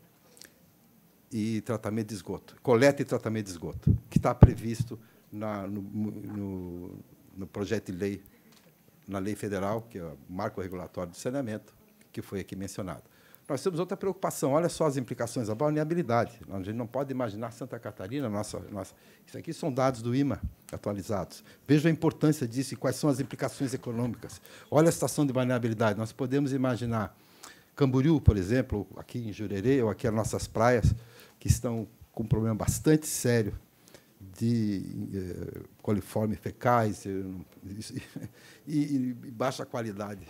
e tratamento de esgoto, coleta e tratamento de esgoto, que está previsto na, no, no, no, projeto de lei, na lei federal, que é o marco regulatório do saneamento, que foi aqui mencionado nós temos outra preocupação. Olha só as implicações da balneabilidade. A gente não pode imaginar Santa Catarina, nossa, nossa. Isso aqui são dados do IMA atualizados. Veja a importância disso e quais são as implicações econômicas. Olha a situação de balneabilidade. Nós podemos imaginar Camboriú, por exemplo, aqui em Jurerê, ou aqui as nossas praias, que estão com um problema bastante sério de coliformes eh, coliforme fecais eh, e, e, e baixa qualidade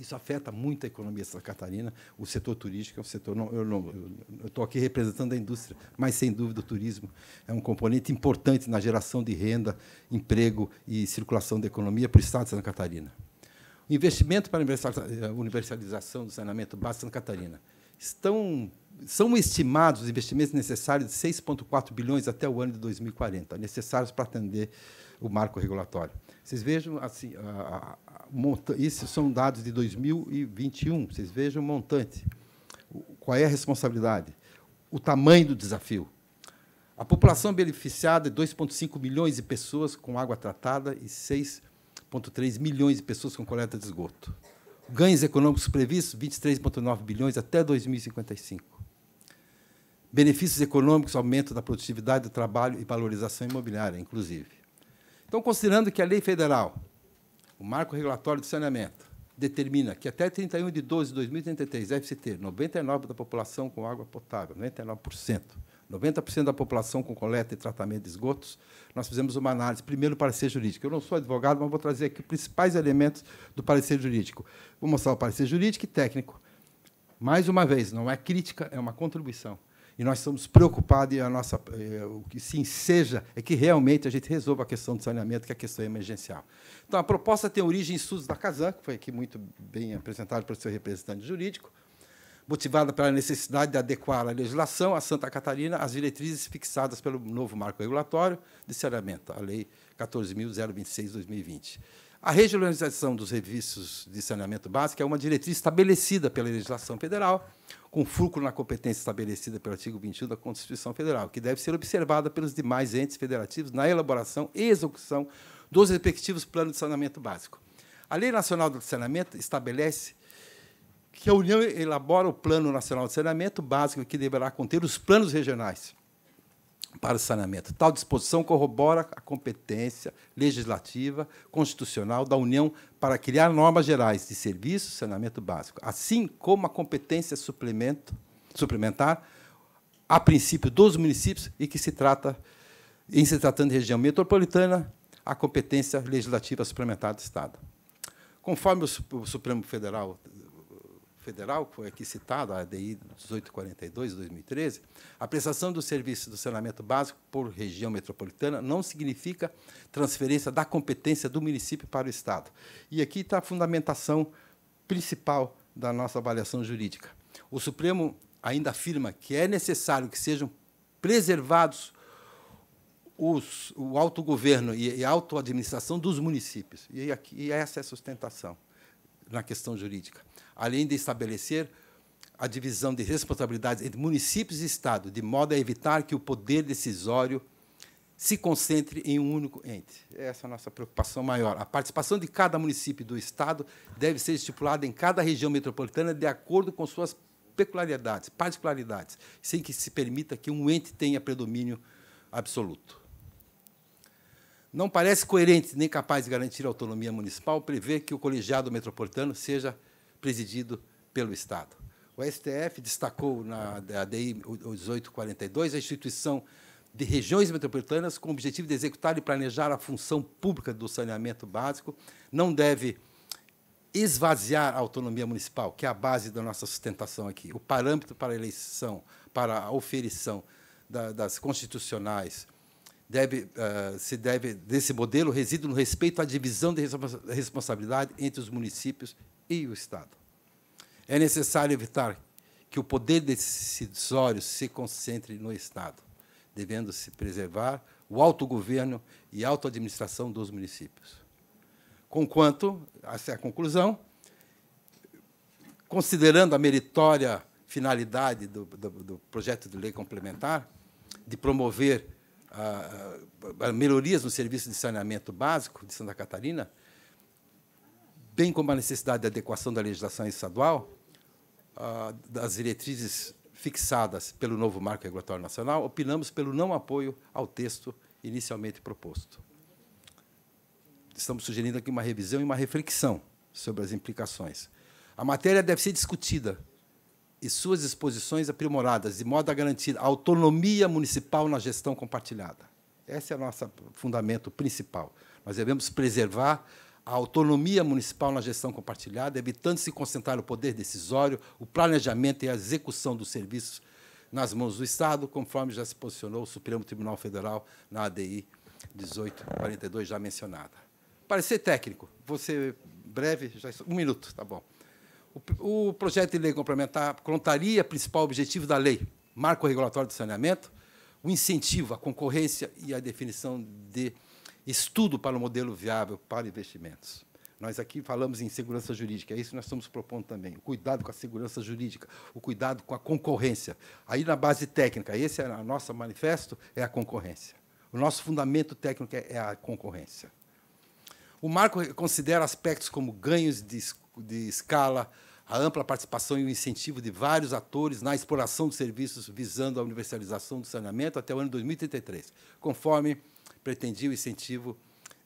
isso afeta muito a economia de Santa Catarina. O setor turístico é um setor. Não, eu estou aqui representando a indústria, mas sem dúvida o turismo é um componente importante na geração de renda, emprego e circulação da economia para o Estado de Santa Catarina. O investimento para a eh, universalização do saneamento básico de Santa Catarina. Estão, são estimados os investimentos necessários de 6,4 bilhões até o ano de 2040, necessários para atender o marco regulatório. Vocês vejam assim, a isso são dados de 2021. Vocês vejam o montante. Qual é a responsabilidade? O tamanho do desafio. A população beneficiada é 2,5 milhões de pessoas com água tratada e 6,3 milhões de pessoas com coleta de esgoto. Ganhos econômicos previstos, 23,9 bilhões até 2055. Benefícios econômicos, aumento da produtividade do trabalho e valorização imobiliária, inclusive. Então, considerando que a lei federal o Marco Regulatório de Saneamento determina que até 31 de 12 de 2033 deve-se ter 99% da população com água potável, 99%. 90% da população com coleta e tratamento de esgotos, nós fizemos uma análise, primeiro, parecer jurídico. Eu não sou advogado, mas vou trazer aqui os principais elementos do parecer jurídico. Vou mostrar o parecer jurídico e técnico. Mais uma vez, não é crítica, é uma contribuição. E nós estamos preocupados, e a nossa, eh, o que se enseja é que realmente a gente resolva a questão do saneamento, que é a questão emergencial. Então, a proposta tem origem em estudos da Casan, que foi aqui muito bem apresentado pelo seu representante jurídico, motivada pela necessidade de adequar a legislação a Santa Catarina às diretrizes fixadas pelo novo marco regulatório de saneamento, a Lei 14.026-2020. A regionalização dos serviços de saneamento básico é uma diretriz estabelecida pela legislação federal, com fulcro na competência estabelecida pelo artigo 21 da Constituição Federal, que deve ser observada pelos demais entes federativos na elaboração e execução dos respectivos planos de saneamento básico. A Lei Nacional do Saneamento estabelece que a União elabora o Plano Nacional de Saneamento Básico, que deverá conter os planos regionais para o saneamento. Tal disposição corrobora a competência legislativa constitucional da União para criar normas gerais de serviço e saneamento básico, assim como a competência suplementar a princípio dos municípios e que se trata, em se tratando de região metropolitana, a competência legislativa suplementar do Estado. Conforme o Supremo Federal Federal, que foi aqui citado a ADI 1842, 2013, a prestação do serviço do saneamento básico por região metropolitana não significa transferência da competência do município para o Estado. E aqui está a fundamentação principal da nossa avaliação jurídica. O Supremo ainda afirma que é necessário que sejam preservados os, o autogoverno e, e a autoadministração dos municípios. E, aqui, e essa é a sustentação na questão jurídica, além de estabelecer a divisão de responsabilidades entre municípios e Estado, de modo a evitar que o poder decisório se concentre em um único ente. Essa é a nossa preocupação maior. A participação de cada município do Estado deve ser estipulada em cada região metropolitana de acordo com suas peculiaridades, particularidades, sem que se permita que um ente tenha predomínio absoluto não parece coerente nem capaz de garantir a autonomia municipal prever que o colegiado metropolitano seja presidido pelo Estado. O STF destacou na ADI 1842 a instituição de regiões metropolitanas com o objetivo de executar e planejar a função pública do saneamento básico, não deve esvaziar a autonomia municipal, que é a base da nossa sustentação aqui. O parâmetro para a eleição, para a oferição das constitucionais, deve, uh, se deve desse modelo reside no respeito à divisão de responsabilidade entre os municípios e o Estado. É necessário evitar que o poder decisório se concentre no Estado, devendo se preservar o autogoverno e a autoadministração dos municípios. Conquanto, essa é a conclusão, considerando a meritória finalidade do, do, do projeto de lei complementar de promover a, a, melhorias no serviço de saneamento básico de Santa Catarina, bem como a necessidade de adequação da legislação estadual, a, das diretrizes fixadas pelo novo marco regulatório nacional, opinamos pelo não apoio ao texto inicialmente proposto. Estamos sugerindo aqui uma revisão e uma reflexão sobre as implicações. A matéria deve ser discutida e suas disposições aprimoradas, de modo a garantir a autonomia municipal na gestão compartilhada. Esse é o nosso fundamento principal. Nós devemos preservar a autonomia municipal na gestão compartilhada, evitando se concentrar o poder decisório, o planejamento e a execução dos serviços nas mãos do Estado, conforme já se posicionou o Supremo Tribunal Federal na ADI 1842, já mencionada. Parecer técnico, você breve, já um minuto, tá bom. O, projeto de lei complementar contaria o principal objetivo da lei, marco regulatório de saneamento, o incentivo à concorrência e a definição de estudo para o modelo viável para investimentos. Nós aqui falamos em segurança jurídica, é isso que nós estamos propondo também. O cuidado com a segurança jurídica, o cuidado com a concorrência. Aí na base técnica, esse é o nosso manifesto, é a concorrência. O nosso fundamento técnico é, é a concorrência. O marco considera aspectos como ganhos de, de escala, a ampla participação e o incentivo de vários atores na exploração de serviços visando a universalização do saneamento até o ano 2033, conforme pretendia o incentivo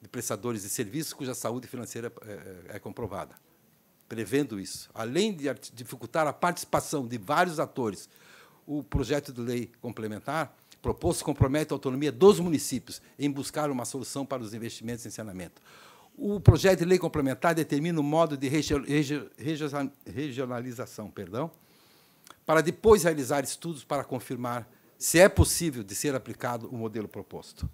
de prestadores de serviços cuja saúde financeira é, é comprovada. Prevendo isso, além de dificultar a participação de vários atores, o projeto de lei complementar proposto compromete a autonomia dos municípios em buscar uma solução para os investimentos em saneamento. O projeto de lei complementar determina o modo de regionalização, perdão, para depois realizar estudos para confirmar se é possível de ser aplicado o modelo proposto.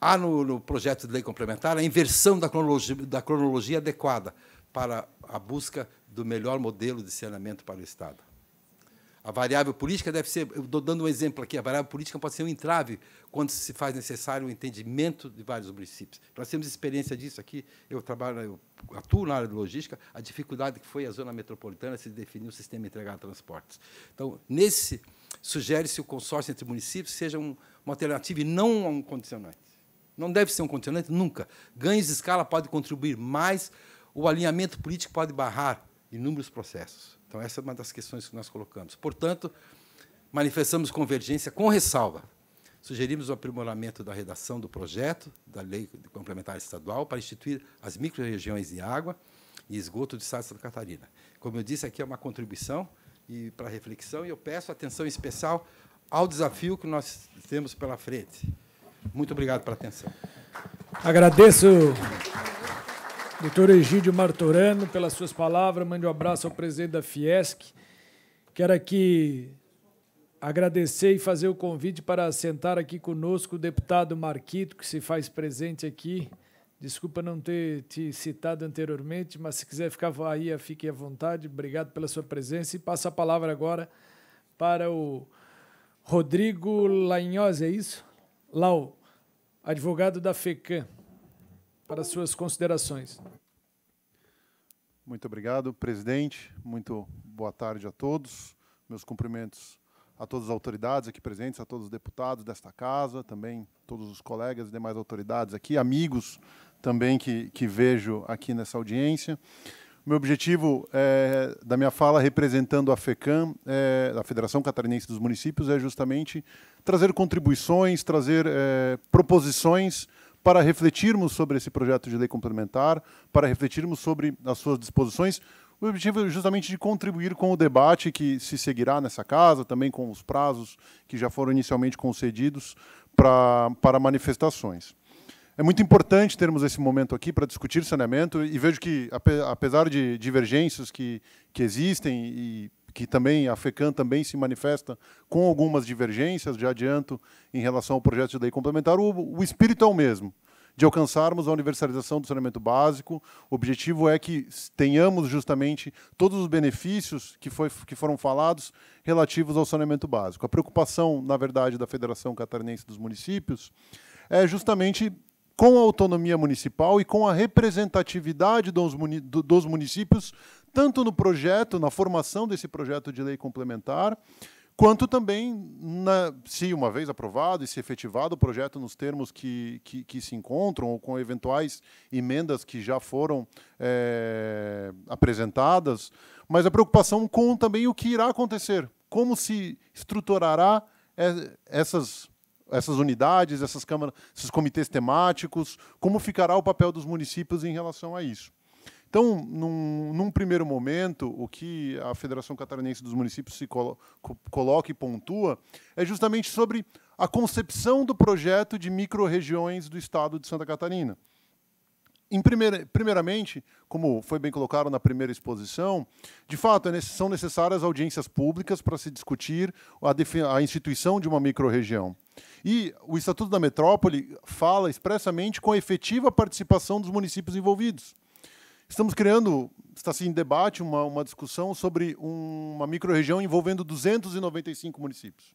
Há no, no projeto de lei complementar a inversão da cronologia, da cronologia adequada para a busca do melhor modelo de saneamento para o Estado. A variável política deve ser, eu estou dando um exemplo aqui, a variável política pode ser um entrave quando se faz necessário o um entendimento de vários municípios. Nós temos experiência disso aqui, eu trabalho, eu atuo na área de logística, a dificuldade que foi a zona metropolitana se definir o sistema entregado a transportes. Então, nesse, sugere-se o consórcio entre municípios seja um, uma alternativa e não um condicionante. Não deve ser um condicionante nunca. Ganhos de escala podem contribuir, mas o alinhamento político pode barrar inúmeros processos. Então, essa é uma das questões que nós colocamos. Portanto, manifestamos convergência com ressalva. Sugerimos o aprimoramento da redação do projeto da Lei Complementar Estadual para instituir as micro-regiões de água e esgoto do Estado de Santa Catarina. Como eu disse, aqui é uma contribuição e para reflexão, e eu peço atenção especial ao desafio que nós temos pela frente. Muito obrigado pela atenção. Agradeço. Doutor Egídio Martorano, pelas suas palavras, mande um abraço ao presidente da Fiesc. Quero aqui agradecer e fazer o convite para sentar aqui conosco o deputado Marquito, que se faz presente aqui. Desculpa não ter te citado anteriormente, mas se quiser ficar aí, fique à vontade. Obrigado pela sua presença. E passa a palavra agora para o Rodrigo Lanhoz, é isso? Lau, advogado da FECAM para suas considerações. Muito obrigado, presidente. Muito boa tarde a todos. Meus cumprimentos a todas as autoridades aqui presentes, a todos os deputados desta casa, também todos os colegas e demais autoridades aqui, amigos também que, que vejo aqui nessa audiência. O meu objetivo é, da minha fala representando a FECAM, é, a Federação Catarinense dos Municípios, é justamente trazer contribuições, trazer é, proposições para refletirmos sobre esse projeto de lei complementar, para refletirmos sobre as suas disposições. O objetivo é justamente de contribuir com o debate que se seguirá nessa casa, também com os prazos que já foram inicialmente concedidos para, para manifestações. É muito importante termos esse momento aqui para discutir saneamento e vejo que, apesar de divergências que, que existem e que também a FECAM também se manifesta com algumas divergências, já adianto, em relação ao projeto de lei complementar, o, o espírito é o mesmo, de alcançarmos a universalização do saneamento básico. O objetivo é que tenhamos justamente todos os benefícios que, foi, que foram falados relativos ao saneamento básico. A preocupação, na verdade, da Federação Catarinense dos Municípios é justamente com a autonomia municipal e com a representatividade dos municípios tanto no projeto, na formação desse projeto de lei complementar, quanto também, na, se uma vez aprovado e se efetivado o projeto nos termos que, que, que se encontram, ou com eventuais emendas que já foram é, apresentadas, mas a preocupação com também o que irá acontecer, como se estruturará essas essas unidades, essas câmaras, esses comitês temáticos, como ficará o papel dos municípios em relação a isso. Então, num, num, primeiro momento, o que a Federação Catarinense dos Municípios se colo coloca e pontua é justamente sobre a concepção do projeto de micro-regiões do estado de Santa Catarina. Em primeira, primeiramente, como foi bem colocado na primeira exposição, de fato é são necessárias audiências públicas para se discutir a, a instituição de uma micro-região. E o Estatuto da Metrópole fala expressamente com a efetiva participação dos municípios envolvidos. Estamos criando, está-se assim em debate uma, uma discussão sobre uma microrregião envolvendo 295 municípios.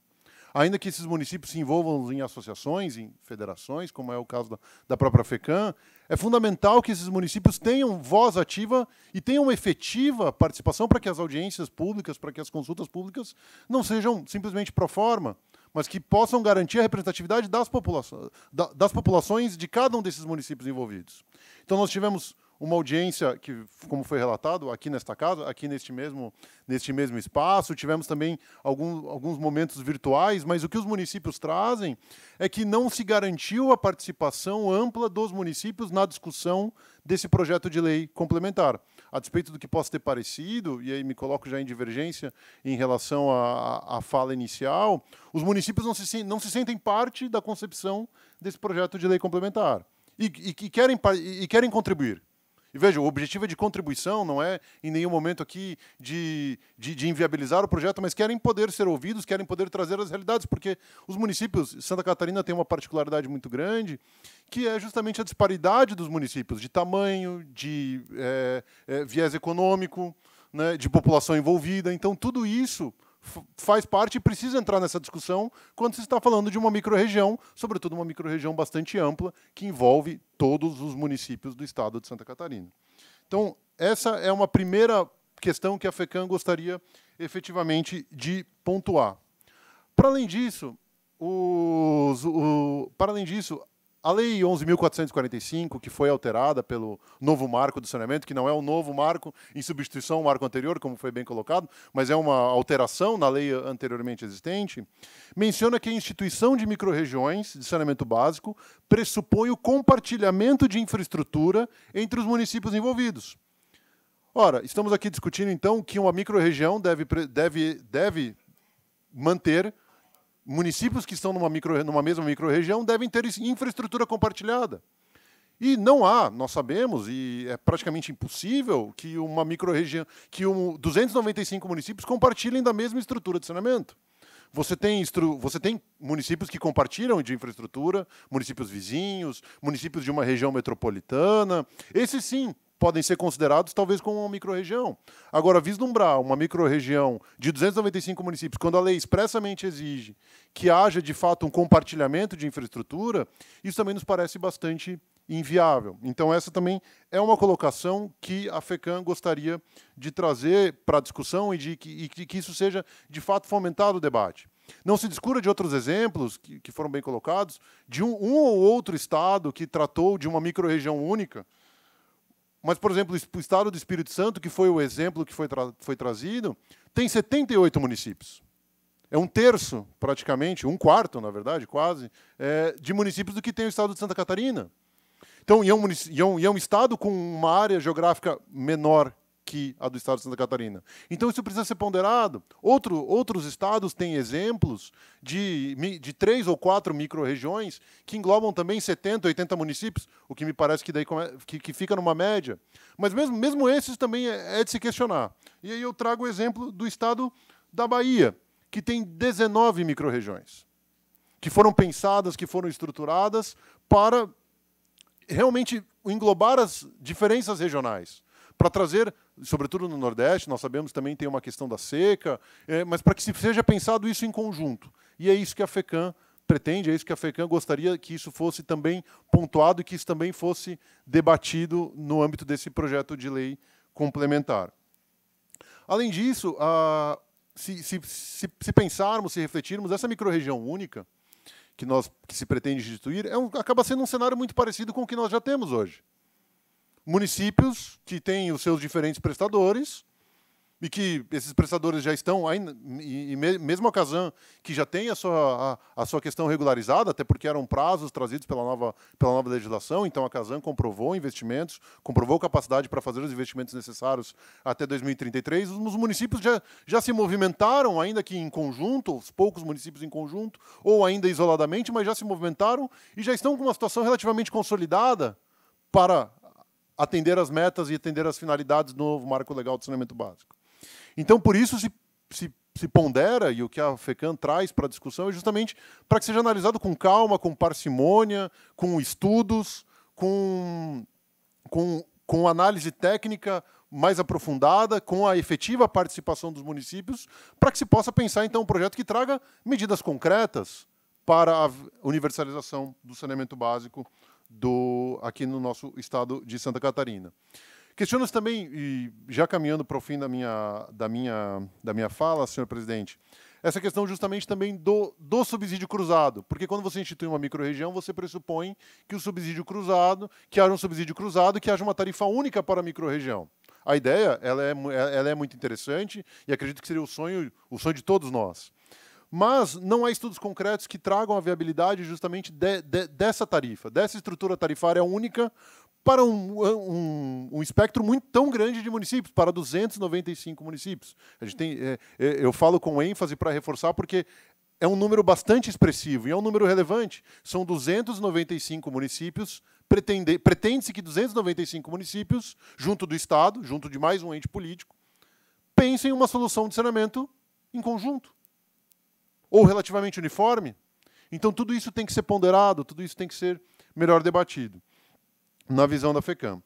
Ainda que esses municípios se envolvam em associações, em federações, como é o caso da, da própria FECAM, é fundamental que esses municípios tenham voz ativa e tenham efetiva participação para que as audiências públicas, para que as consultas públicas não sejam simplesmente pro forma, mas que possam garantir a representatividade das, populações de cada um desses municípios envolvidos. Então, nós tivemos uma audiência que, como foi relatado, aqui nesta casa, aqui neste mesmo, neste mesmo espaço. Tivemos também algum, alguns momentos virtuais, mas o que os municípios trazem é que não se garantiu a participação ampla dos municípios na discussão desse projeto de lei complementar. A despeito do que possa ter parecido, e aí me coloco já em divergência em relação à, à fala inicial, os municípios não se, não se sentem parte da concepção desse projeto de lei complementar. E, e, e querem, e querem contribuir, e veja, o objetivo é de contribuição, não é em nenhum momento aqui de, de, de, inviabilizar o projeto, mas querem poder ser ouvidos, querem poder trazer as realidades, porque os municípios, Santa Catarina tem uma particularidade muito grande, que é justamente a disparidade dos municípios, de tamanho, de é, é, viés econômico, né, de população envolvida. Então, tudo isso faz parte e precisa entrar nessa discussão quando se está falando de uma microrregião, sobretudo uma microrregião bastante ampla que envolve todos os municípios do estado de Santa Catarina. Então, essa é uma primeira questão que a FECAM gostaria efetivamente de pontuar. Para além disso, os, o, para além disso, a Lei 11.445, que foi alterada pelo novo marco do saneamento, que não é um novo marco em substituição ao marco anterior, como foi bem colocado, mas é uma alteração na lei anteriormente existente, menciona que a instituição de microrregiões de saneamento básico pressupõe o compartilhamento de infraestrutura entre os municípios envolvidos. Ora, estamos aqui discutindo, então, que uma microrregião deve, deve, deve manter municípios que estão numa, micro, numa mesma microrregião devem ter infraestrutura compartilhada. E não há, nós sabemos, e é praticamente impossível que uma microrregião, que um, 295 municípios compartilhem da mesma estrutura de saneamento. Você tem, você tem municípios que compartilham de infraestrutura, municípios vizinhos, municípios de uma região metropolitana. Esses sim podem ser considerados talvez como uma microrregião. Agora, vislumbrar uma microrregião de 295 municípios, quando a lei expressamente exige que haja de fato um compartilhamento de infraestrutura, isso também nos parece bastante inviável. Então, essa também é uma colocação que a FECAM gostaria de trazer para a discussão e de que, e que isso seja de fato fomentado o debate. Não se descura de outros exemplos que, que foram bem colocados, de um, um ou outro estado que tratou de uma microrregião única, mas, por exemplo, o estado do Espírito Santo, que foi o exemplo que foi, tra foi trazido, tem 78 municípios. É um terço, praticamente, um quarto, na verdade, quase, é, de municípios do que tem o estado de Santa Catarina. Então, e é, um, e, é um, e é um estado com uma área geográfica menor que a do estado de Santa Catarina. Então isso precisa ser ponderado. Outro, outros estados têm exemplos de, de três ou quatro micro-regiões que englobam também 70, 80 municípios, o que me parece que daí que, que fica numa média. Mas mesmo, mesmo esses também é, é de se questionar. E aí eu trago o exemplo do estado da Bahia, que tem 19 micro-regiões, que foram pensadas, que foram estruturadas para realmente englobar as diferenças regionais para trazer, sobretudo no Nordeste, nós sabemos também tem uma questão da seca, é, mas para que seja pensado isso em conjunto. E é isso que a FECAM pretende, é isso que a FECAM gostaria que isso fosse também pontuado e que isso também fosse debatido no âmbito desse projeto de lei complementar. Além disso, a, se, se, se, se, pensarmos, se refletirmos, essa microrregião única que nós que se pretende instituir é um, acaba sendo um cenário muito parecido com o que nós já temos hoje municípios que têm os seus diferentes prestadores e que esses prestadores já estão e mesmo a Casan que já tem a sua, a, a, sua questão regularizada, até porque eram prazos trazidos pela nova, pela nova legislação, então a Casan comprovou investimentos, comprovou capacidade para fazer os investimentos necessários até 2033. Os municípios já, já se movimentaram, ainda que em conjunto, os poucos municípios em conjunto, ou ainda isoladamente, mas já se movimentaram e já estão com uma situação relativamente consolidada para atender as metas e atender as finalidades do novo marco legal de saneamento básico. Então, por isso se, se, se pondera, e o que a FECAM traz para a discussão é justamente para que seja analisado com calma, com parcimônia, com estudos, com, com, com análise técnica mais aprofundada, com a efetiva participação dos municípios, para que se possa pensar, então, um projeto que traga medidas concretas para a universalização do saneamento básico do, aqui no nosso estado de Santa Catarina. Questionamos também, e já caminhando para o fim da minha, da minha, da minha fala, senhor presidente, essa questão justamente também do, do subsídio cruzado, porque quando você institui uma microrregião, você pressupõe que o subsídio cruzado, que haja um subsídio cruzado, que haja uma tarifa única para a microrregião. A ideia ela é, ela é muito interessante e acredito que seria o sonho, o sonho de todos nós mas não há estudos concretos que tragam a viabilidade justamente de, de, dessa tarifa, dessa estrutura tarifária única para um, um, um, espectro muito tão grande de municípios, para 295 municípios. A gente tem, é, é, eu falo com ênfase para reforçar, porque é um número bastante expressivo e é um número relevante. São 295 municípios, pretende-se que 295 municípios, junto do Estado, junto de mais um ente político, pensem em uma solução de saneamento em conjunto ou relativamente uniforme. Então, tudo isso tem que ser ponderado, tudo isso tem que ser melhor debatido, na visão da FECAM.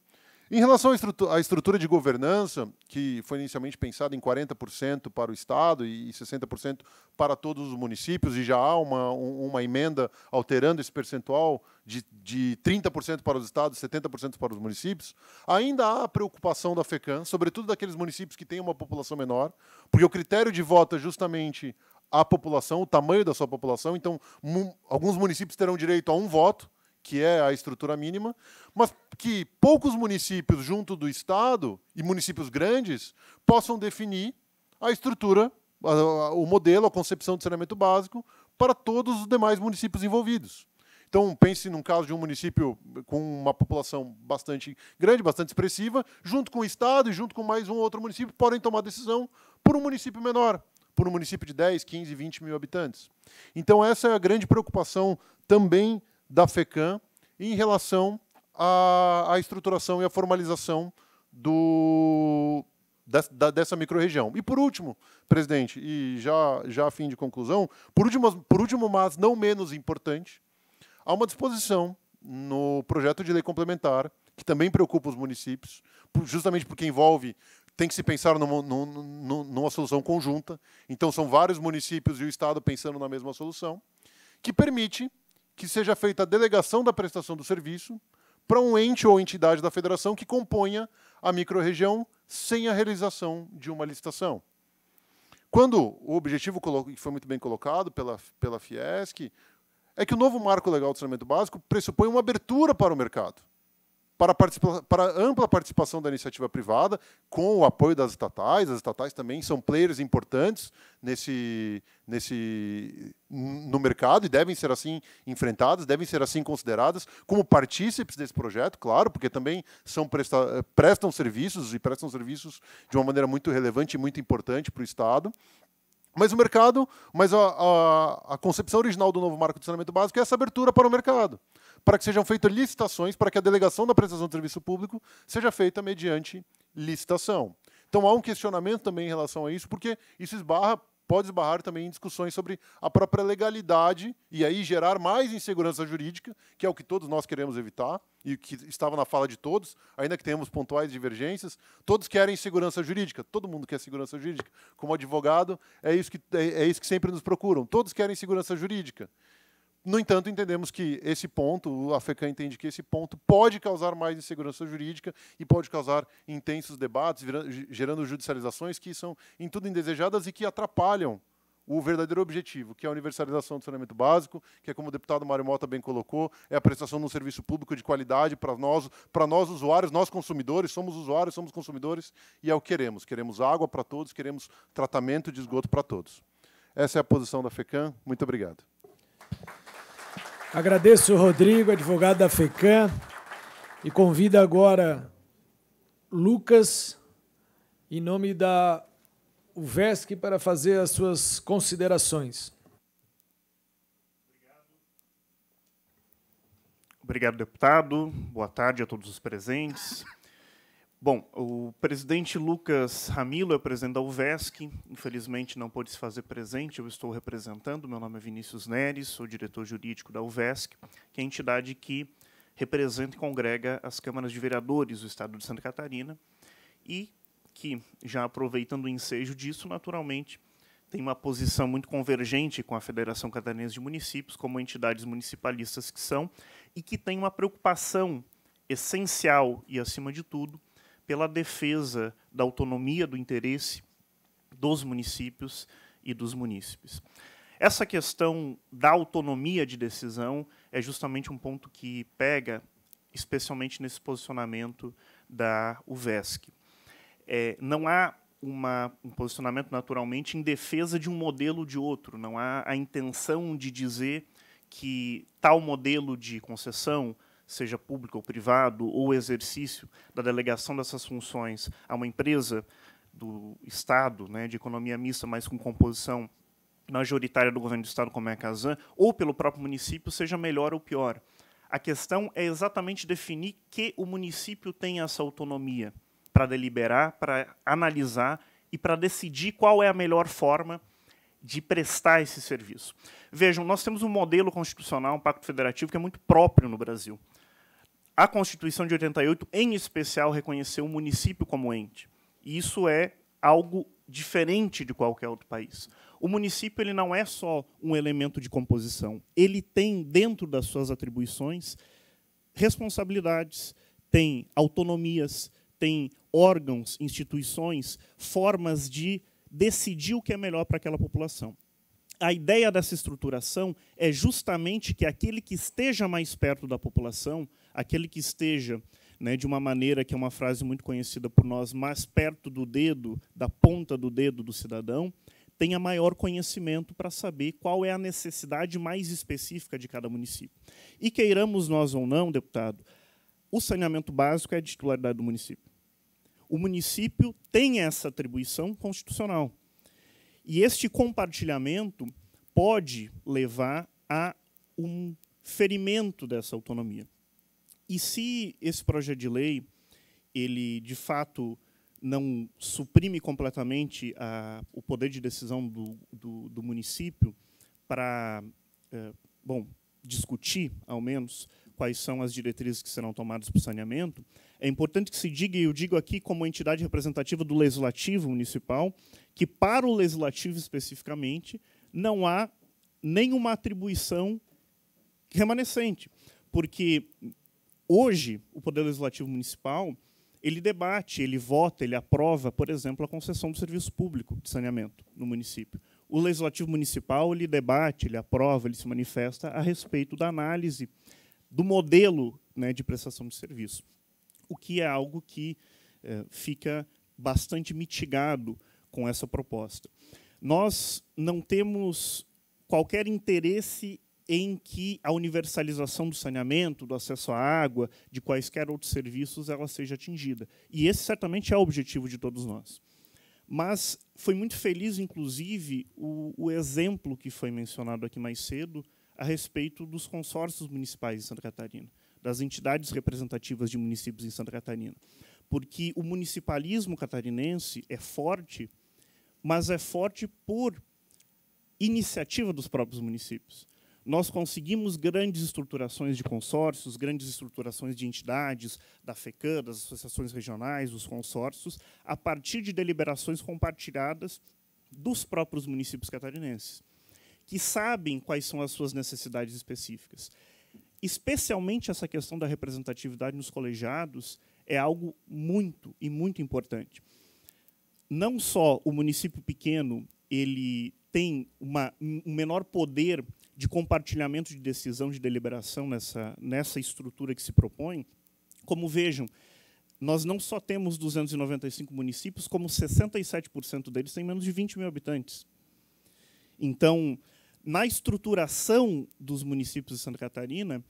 Em relação à, estrutura, de governança, que foi inicialmente pensada em 40% para o Estado e 60% para todos os municípios, e já há uma, uma emenda alterando esse percentual de, de 30% para os Estados e 70% para os municípios, ainda há preocupação da FECAM, sobretudo daqueles municípios que têm uma população menor, porque o critério de voto é justamente a população, o tamanho da sua população. Então, mu alguns municípios terão direito a um voto, que é a estrutura mínima, mas que poucos municípios junto do Estado e municípios grandes possam definir a estrutura, a, a, o modelo, a concepção de saneamento básico para todos os demais municípios envolvidos. Então, pense num caso de um município com uma população bastante grande, bastante expressiva, junto com o Estado e junto com mais um outro município, podem tomar decisão por um município menor por um município de 10, 15, 20 mil habitantes. Então, essa é a grande preocupação também da FECAM em relação à, à estruturação e à formalização do, da, dessa microrregião. E, por último, presidente, e já, já a fim de conclusão, por último, por último, mas não menos importante, há uma disposição no projeto de lei complementar que também preocupa os municípios, justamente porque envolve tem que se pensar numa, numa, numa, solução conjunta. Então, são vários municípios e o Estado pensando na mesma solução, que permite que seja feita a delegação da prestação do serviço para um ente ou entidade da federação que componha a microrregião sem a realização de uma licitação. Quando o objetivo que foi muito bem colocado pela, pela Fiesc é que o novo marco legal do saneamento básico pressupõe uma abertura para o mercado para, para ampla participação da iniciativa privada, com o apoio das estatais. As estatais também são players importantes nesse, nesse, no mercado e devem ser assim enfrentadas, devem ser assim consideradas como partícipes desse projeto, claro, porque também são presta, prestam serviços e prestam serviços de uma maneira muito relevante e muito importante para o Estado. Mas o mercado, mas a, a, a, concepção original do novo marco de saneamento básico é essa abertura para o mercado, para que sejam feitas licitações, para que a delegação da prestação de serviço público seja feita mediante licitação. Então há um questionamento também em relação a isso, porque isso esbarra pode esbarrar também em discussões sobre a própria legalidade e aí gerar mais insegurança jurídica, que é o que todos nós queremos evitar e que estava na fala de todos, ainda que tenhamos pontuais divergências, todos querem segurança jurídica, todo mundo quer segurança jurídica. Como advogado, é isso que, é, é isso que sempre nos procuram. Todos querem segurança jurídica. No entanto, entendemos que esse ponto, a FECAM entende que esse ponto pode causar mais insegurança jurídica e pode causar intensos debates, gerando judicializações que são em tudo indesejadas e que atrapalham o verdadeiro objetivo, que é a universalização do saneamento básico, que é como o deputado Mário Mota bem colocou, é a prestação de um serviço público de qualidade para nós, para nós usuários, nós consumidores, somos usuários, somos consumidores e é o que queremos. Queremos água para todos, queremos tratamento de esgoto para todos. Essa é a posição da FECAM. Muito obrigado. Agradeço o Rodrigo, advogado da FECAM, e convido agora Lucas, em nome da UVESC, para fazer as suas considerações. Obrigado, deputado. Boa tarde a todos os presentes. Bom, o presidente Lucas Ramilo é o presidente da UVESC, infelizmente não pôde se fazer presente, eu estou representando, meu nome é Vinícius Neres, sou diretor jurídico da UVESC, que é a entidade que representa e congrega as câmaras de vereadores do estado de Santa Catarina e que, já aproveitando o ensejo disso, naturalmente tem uma posição muito convergente com a Federação Catarinense de Municípios, como entidades municipalistas que são, e que tem uma preocupação essencial e, acima de tudo, pela defesa da autonomia do interesse dos municípios e dos munícipes. Essa questão da autonomia de decisão é justamente um ponto que pega, especialmente nesse posicionamento da UVESC. É, não há uma, um posicionamento naturalmente em defesa de um modelo ou de outro, não há a intenção de dizer que tal modelo de concessão seja público ou privado, ou exercício da delegação dessas funções a uma empresa do Estado, né, de economia mista, mas com composição majoritária do governo do Estado, como é a Casan, ou pelo próprio município, seja melhor ou pior. A questão é exatamente definir que o município tem essa autonomia para deliberar, para analisar e para decidir qual é a melhor forma de prestar esse serviço. Vejam, nós temos um modelo constitucional, um pacto federativo, que é muito próprio no Brasil. A Constituição de 88, em especial, reconheceu o município como ente. E isso é algo diferente de qualquer outro país. O município ele não é só um elemento de composição, ele tem dentro das suas atribuições responsabilidades, tem autonomias, tem órgãos, instituições, formas de decidir o que é melhor para aquela população. A ideia dessa estruturação é justamente que aquele que esteja mais perto da população, aquele que esteja né, de uma maneira que é uma frase muito conhecida por nós, mais perto do dedo, da ponta do dedo do cidadão, tenha maior conhecimento para saber qual é a necessidade mais específica de cada município. E queiramos nós ou não, deputado, o saneamento básico é de titularidade do município o município tem essa atribuição constitucional. E este compartilhamento pode levar a um ferimento dessa autonomia. E se esse projeto de lei ele de fato não suprime completamente a, o poder de decisão do, do, do município para, é, eh, bom, discutir, ao menos, quais são as diretrizes que serão tomadas para o saneamento, é importante que se diga, e eu digo aqui como entidade representativa do Legislativo Municipal, que para o Legislativo especificamente não há nenhuma atribuição remanescente, porque hoje o Poder Legislativo Municipal ele debate, ele vota, ele aprova, por exemplo, a concessão do serviço público de saneamento no município. O Legislativo Municipal ele debate, ele aprova, ele se manifesta a respeito da análise do modelo né, de prestação de serviço, o que é algo que é, fica bastante mitigado com essa proposta. Nós não temos qualquer interesse em que a universalização do saneamento, do acesso à água, de quaisquer outros serviços, ela seja atingida. E esse certamente é o objetivo de todos nós. Mas foi muito feliz, inclusive, o, o exemplo que foi mencionado aqui mais cedo a respeito dos consórcios municipais em Santa Catarina, das entidades representativas de municípios em Santa Catarina. Porque o municipalismo catarinense é forte, mas é forte por iniciativa dos próprios municípios. Nós conseguimos grandes estruturações de consórcios, grandes estruturações de entidades, da FECAM, das associações regionais, os consórcios, a partir de deliberações compartilhadas dos próprios municípios catarinenses que sabem quais são as suas necessidades específicas. Especialmente essa questão da representatividade nos colegiados é algo muito e muito importante. Não só o município pequeno ele tem uma, um menor poder de compartilhamento de decisão, de deliberação nessa, nessa estrutura que se propõe, como vejam, nós não só temos 295 municípios, como 67% deles têm menos de 20 mil habitantes. Então, na estruturação dos municípios de Santa Catarina,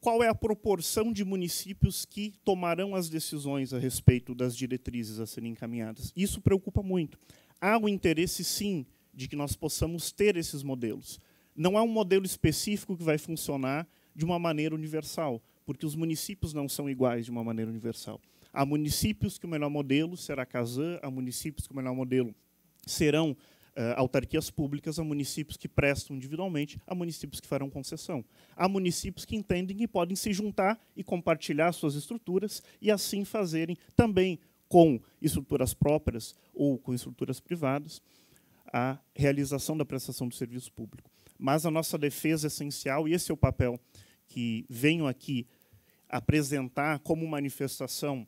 qual é a proporção de municípios que tomarão as decisões a respeito das diretrizes a serem encaminhadas? Isso preocupa muito. Há o interesse, sim, de que nós possamos ter esses modelos. Não há um modelo específico que vai funcionar de uma maneira universal, porque os municípios não são iguais de uma maneira universal. Há municípios que o melhor modelo será Casan, há municípios que o melhor modelo serão eh, autarquias públicas a municípios que prestam individualmente, a municípios que farão concessão. Há municípios que entendem que podem se juntar e compartilhar suas estruturas e assim fazerem também com estruturas próprias ou com estruturas privadas a realização da prestação do serviço público. Mas a nossa defesa é essencial, e esse é o papel que venho aqui apresentar como manifestação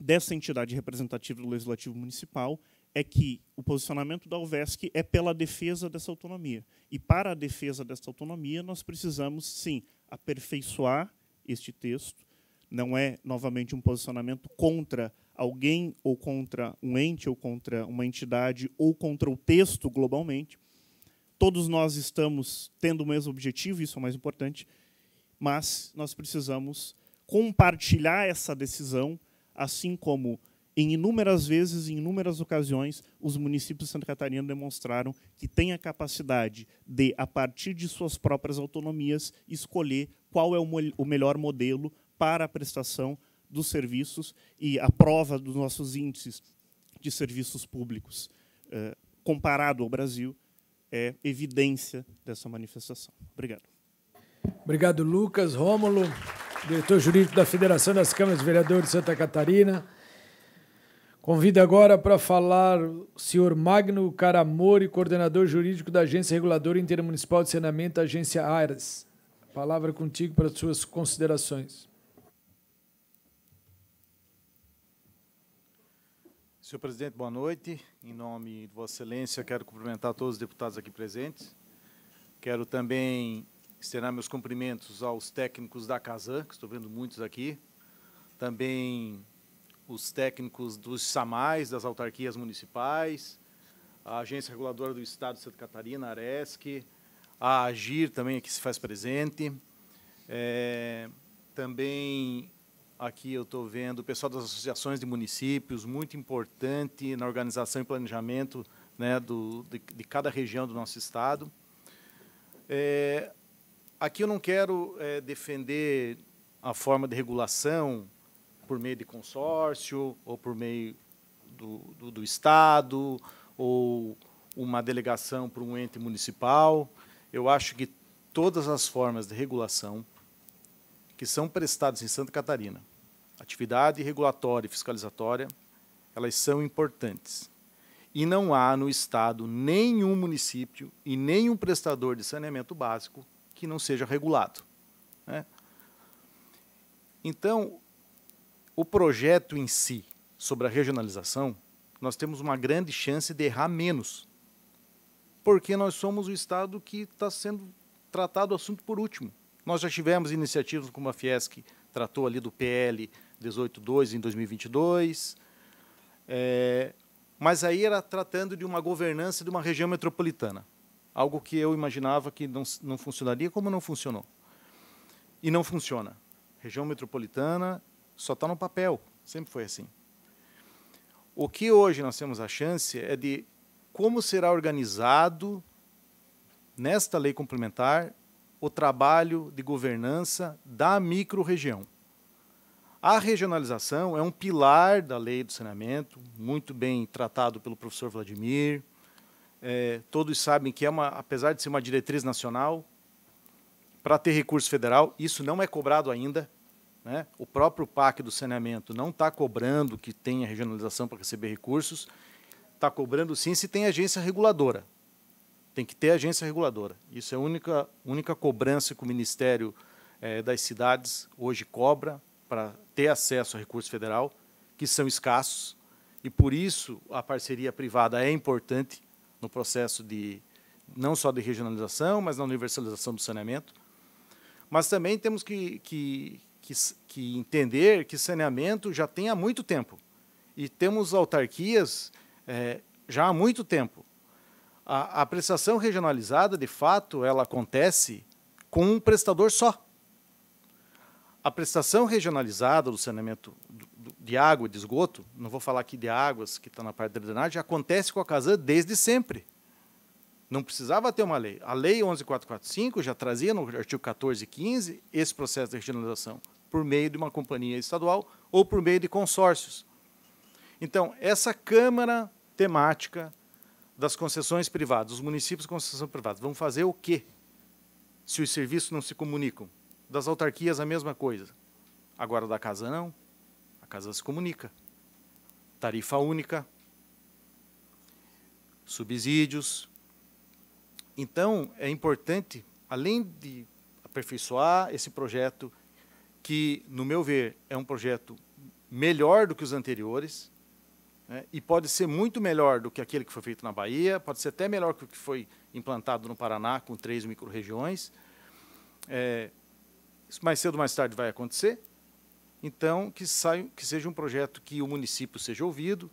dessa entidade representativa do Legislativo Municipal, é que o posicionamento da UVESC é pela defesa dessa autonomia. E para a defesa dessa autonomia, nós precisamos, sim, aperfeiçoar este texto. Não é, novamente, um posicionamento contra alguém ou contra um ente ou contra uma entidade ou contra o texto globalmente. Todos nós estamos tendo o mesmo objetivo, isso é o mais importante, mas nós precisamos compartilhar essa decisão, assim como em inúmeras vezes, em inúmeras ocasiões, os municípios de Santa Catarina demonstraram que têm a capacidade de, a partir de suas próprias autonomias, escolher qual é o, melhor modelo para a prestação dos serviços e a prova dos nossos índices de serviços públicos eh, comparado ao Brasil é evidência dessa manifestação. Obrigado. Obrigado, Lucas. Rômulo, diretor jurídico da Federação das Câmaras de Vereadores de Santa Catarina. Convido agora para falar o senhor Magno Caramori, coordenador jurídico da Agência Reguladora Intermunicipal de Saneamento, Agência Ares. A palavra contigo para suas considerações. Senhor presidente, boa noite. Em nome de Vossa Excelência, quero cumprimentar todos os deputados aqui presentes. Quero também externar meus cumprimentos aos técnicos da Casan, que estou vendo muitos aqui. Também os técnicos dos SAMAIS, das autarquias municipais, a Agência Reguladora do Estado de Santa Catarina, a ARESC, a AGIR também aqui se faz presente. É, também aqui eu estou vendo o pessoal das associações de municípios, muito importante na organização e planejamento né, do, de, de, cada região do nosso estado. É, aqui eu não quero é, defender a forma de regulação por meio de consórcio, ou por meio do, do, do Estado, ou uma delegação para um ente municipal. Eu acho que todas as formas de regulação que são prestadas em Santa Catarina, atividade regulatória e fiscalizatória, elas são importantes. E não há no Estado nenhum município e nenhum prestador de saneamento básico que não seja regulado. Né? Então, o projeto em si sobre a regionalização, nós temos uma grande chance de errar menos, porque nós somos o Estado que está sendo tratado o assunto por último. Nós já tivemos iniciativas como a Fiesc tratou ali do PL 182 em 2022, é, eh, mas aí era tratando de uma governança de uma região metropolitana, algo que eu imaginava que não, não funcionaria, como não funcionou. E não funciona. Região metropolitana só está no papel, sempre foi assim. O que hoje nós temos a chance é de como será organizado nesta lei complementar o trabalho de governança da microrregião. A regionalização é um pilar da lei do saneamento, muito bem tratado pelo professor Vladimir. É, todos sabem que é uma, apesar de ser uma diretriz nacional, para ter recurso federal, isso não é cobrado ainda. Né? O próprio PAC do saneamento não está cobrando que tenha regionalização para receber recursos, está cobrando sim se tem agência reguladora. Tem que ter agência reguladora. Isso é a única, única cobrança que o Ministério eh, das Cidades hoje cobra para ter acesso a recurso federal, que são escassos, e por isso a parceria privada é importante no processo de não só de regionalização, mas na universalização do saneamento. Mas também temos que, que, que, que entender que saneamento já tem há muito tempo. E temos autarquias é, já há muito tempo. A, prestação regionalizada, de fato, ela acontece com um prestador só. A prestação regionalizada do saneamento de água, de esgoto, não vou falar aqui de águas, que está na parte da drenagem, acontece com a Casan desde sempre. Não precisava ter uma lei. A lei 11445 já trazia no artigo 14 e 15 esse processo de regionalização por meio de uma companhia estadual ou por meio de consórcios. Então, essa Câmara temática das concessões privadas, os municípios de concessão privada, vão fazer o quê? Se os serviços não se comunicam. Das autarquias, a mesma coisa. Agora, da casa, não. A casa se comunica. Tarifa única, subsídios, então, é importante, além de aperfeiçoar esse projeto, que, no meu ver, é um projeto melhor do que os anteriores, né, e pode ser muito melhor do que aquele que foi feito na Bahia, pode ser até melhor que o que foi implantado no Paraná, com três micro-regiões. É, mais cedo ou mais tarde vai acontecer. Então, que, saia, que seja um projeto que o município seja ouvido,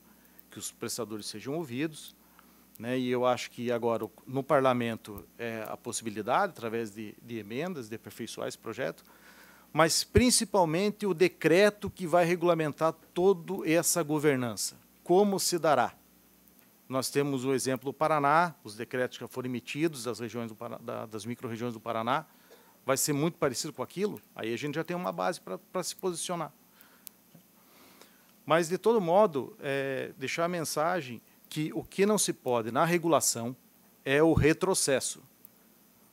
que os prestadores sejam ouvidos, né? E eu acho que agora, no parlamento, é a possibilidade, através de, de emendas, de aperfeiçoar esse projeto, mas principalmente o decreto que vai regulamentar toda essa governança. Como se dará? Nós temos o exemplo do Paraná, os decretos que já foram emitidos das regiões Paraná, das micro-regiões do Paraná, vai ser muito parecido com aquilo, aí a gente já tem uma base para se posicionar. Mas, de todo modo, é, deixar a mensagem que o que não se pode na regulação é o retrocesso.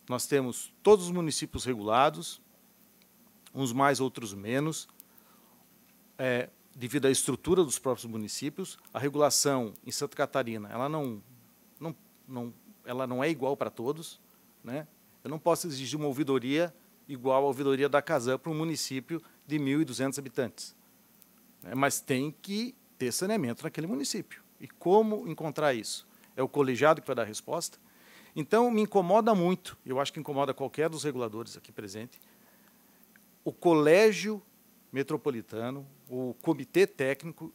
Nós temos todos os municípios regulados, uns mais, outros menos, é, devido à estrutura dos próprios municípios. A regulação em Santa Catarina ela não, não, não, ela não é igual para todos. Né? Eu não posso exigir uma ouvidoria igual à ouvidoria da Casam para um município de 1.200 habitantes. Né? Mas tem que ter saneamento naquele município. E como encontrar isso? É o colegiado que vai dar a resposta? Então, me incomoda muito, eu acho que incomoda qualquer dos reguladores aqui presente, o colégio metropolitano, o comitê técnico,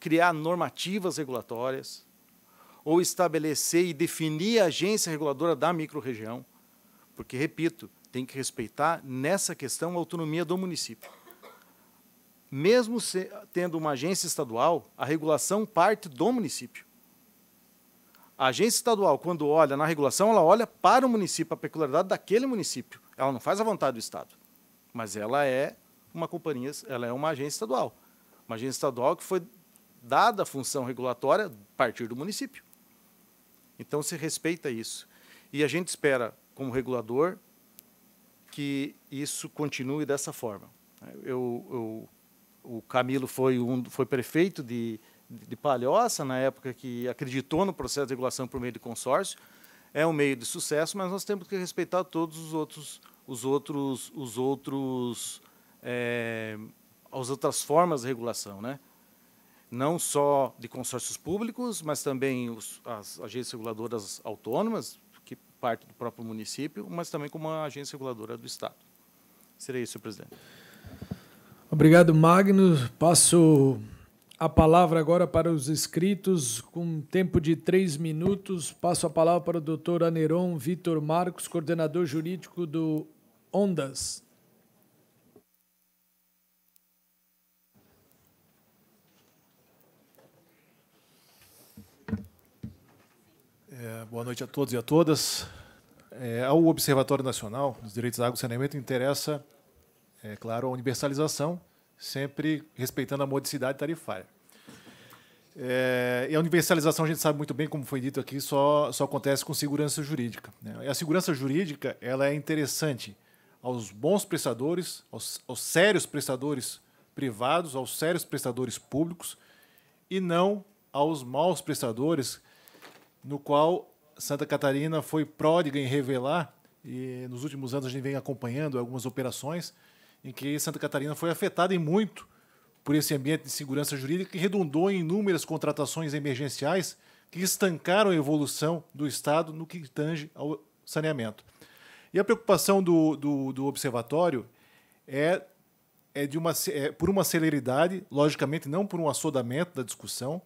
criar normativas regulatórias ou estabelecer e definir a agência reguladora da microrregião, porque, repito, tem que respeitar nessa questão a autonomia do município mesmo se, tendo uma agência estadual, a regulação parte do município. A agência estadual, quando olha na regulação, ela olha para o município, a peculiaridade daquele município. Ela não faz a vontade do Estado, mas ela é uma companhia, ela é uma agência estadual. Uma agência estadual que foi dada a função regulatória a partir do município. Então se respeita isso. E a gente espera, como regulador, que isso continue dessa forma. Eu, eu o Camilo foi, um, foi prefeito de, de Palhoça, na época que acreditou no processo de regulação por meio de consórcio. É um meio de sucesso, mas nós temos que respeitar todos os outros, os outros, os outros, é, as outras formas de regulação, né? Não só de consórcios públicos, mas também os, as agências reguladoras autônomas, que parte do próprio município, mas também como a agência reguladora do Estado. Seria isso, senhor presidente. Obrigado, Magnus. Passo a palavra agora para os inscritos, com um tempo de três minutos. Passo a palavra para o doutor Aneron Vitor Marcos, coordenador jurídico do Ondas. É, boa noite a todos e a todas. É, ao Observatório Nacional dos Direitos da Água e Saneamento interessa é claro, a universalização, sempre respeitando a modicidade tarifária. É, e a universalização, a gente sabe muito bem, como foi dito aqui, só, só acontece com segurança jurídica. Né? a segurança jurídica ela é interessante aos bons prestadores, aos, aos sérios prestadores privados, aos sérios prestadores públicos, e não aos maus prestadores, no qual Santa Catarina foi pródiga em revelar, e nos últimos anos a gente vem acompanhando algumas operações, em que Santa Catarina foi afetada e muito por esse ambiente de segurança jurídica que redundou em inúmeras contratações emergenciais que estancaram a evolução do Estado no que tange ao saneamento. E a preocupação do, do, do observatório é, é, de uma, é por uma celeridade, logicamente não por um assodamento da discussão,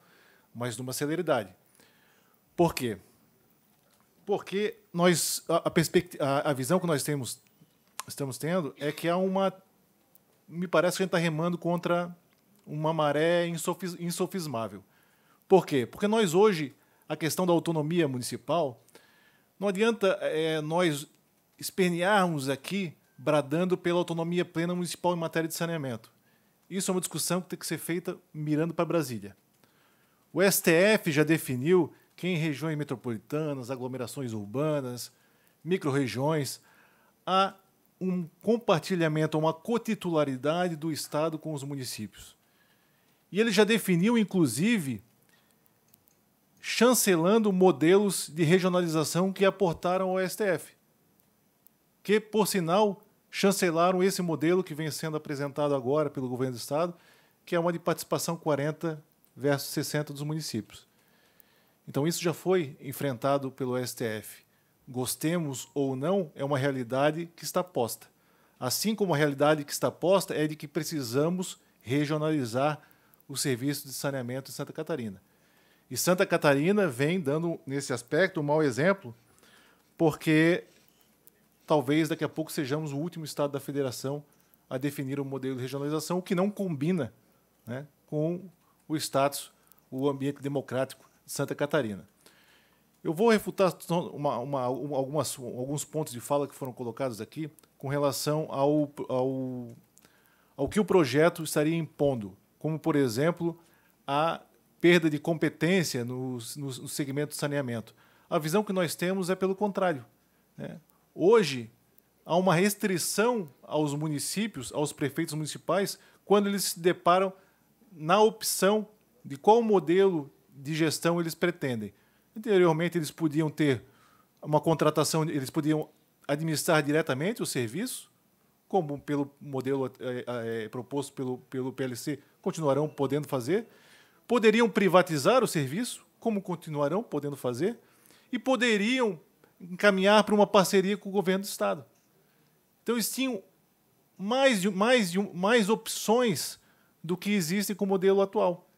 mas de uma celeridade. Por quê? Porque nós, a, a, a visão que nós temos, estamos tendo é que há uma me parece que a gente está remando contra uma maré insofis, insofismável. Por quê? Porque nós hoje, a questão da autonomia municipal, não adianta é, nós espernearmos aqui bradando pela autonomia plena municipal em matéria de saneamento. Isso é uma discussão que tem que ser feita mirando para Brasília. O STF já definiu que em regiões metropolitanas, aglomerações urbanas, microrregiões, há um compartilhamento, uma cotitularidade do Estado com os municípios. E ele já definiu, inclusive, chancelando modelos de regionalização que aportaram ao STF, que, por sinal, chancelaram esse modelo que vem sendo apresentado agora pelo governo do Estado, que é uma de participação 40 versus 60 dos municípios. Então, isso já foi enfrentado pelo STF gostemos ou não, é uma realidade que está posta. Assim como a realidade que está posta é de que precisamos regionalizar o serviço de saneamento em Santa Catarina. E Santa Catarina vem dando, nesse aspecto, um mau exemplo, porque talvez daqui a pouco sejamos o último estado da federação a definir um modelo de regionalização, o que não combina né, com o status, o ambiente democrático de Santa Catarina. Eu vou refutar uma, uma, algumas, alguns pontos de fala que foram colocados aqui com relação ao, ao, ao que o projeto estaria impondo, como, por exemplo, a perda de competência no, no, no segmento saneamento. A visão que nós temos é pelo contrário. Né? Hoje, há uma restrição aos municípios, aos prefeitos municipais, quando eles se deparam na opção de qual modelo de gestão eles pretendem. Anteriormente, eles podiam ter uma contratação, eles podiam administrar diretamente o serviço, como pelo modelo é, é, proposto pelo, pelo PLC, continuarão podendo fazer. Poderiam privatizar o serviço, como continuarão podendo fazer. E poderiam encaminhar para uma parceria com o governo do Estado. Então, eles tinham mais, mais, mais opções do que existem com o modelo atual.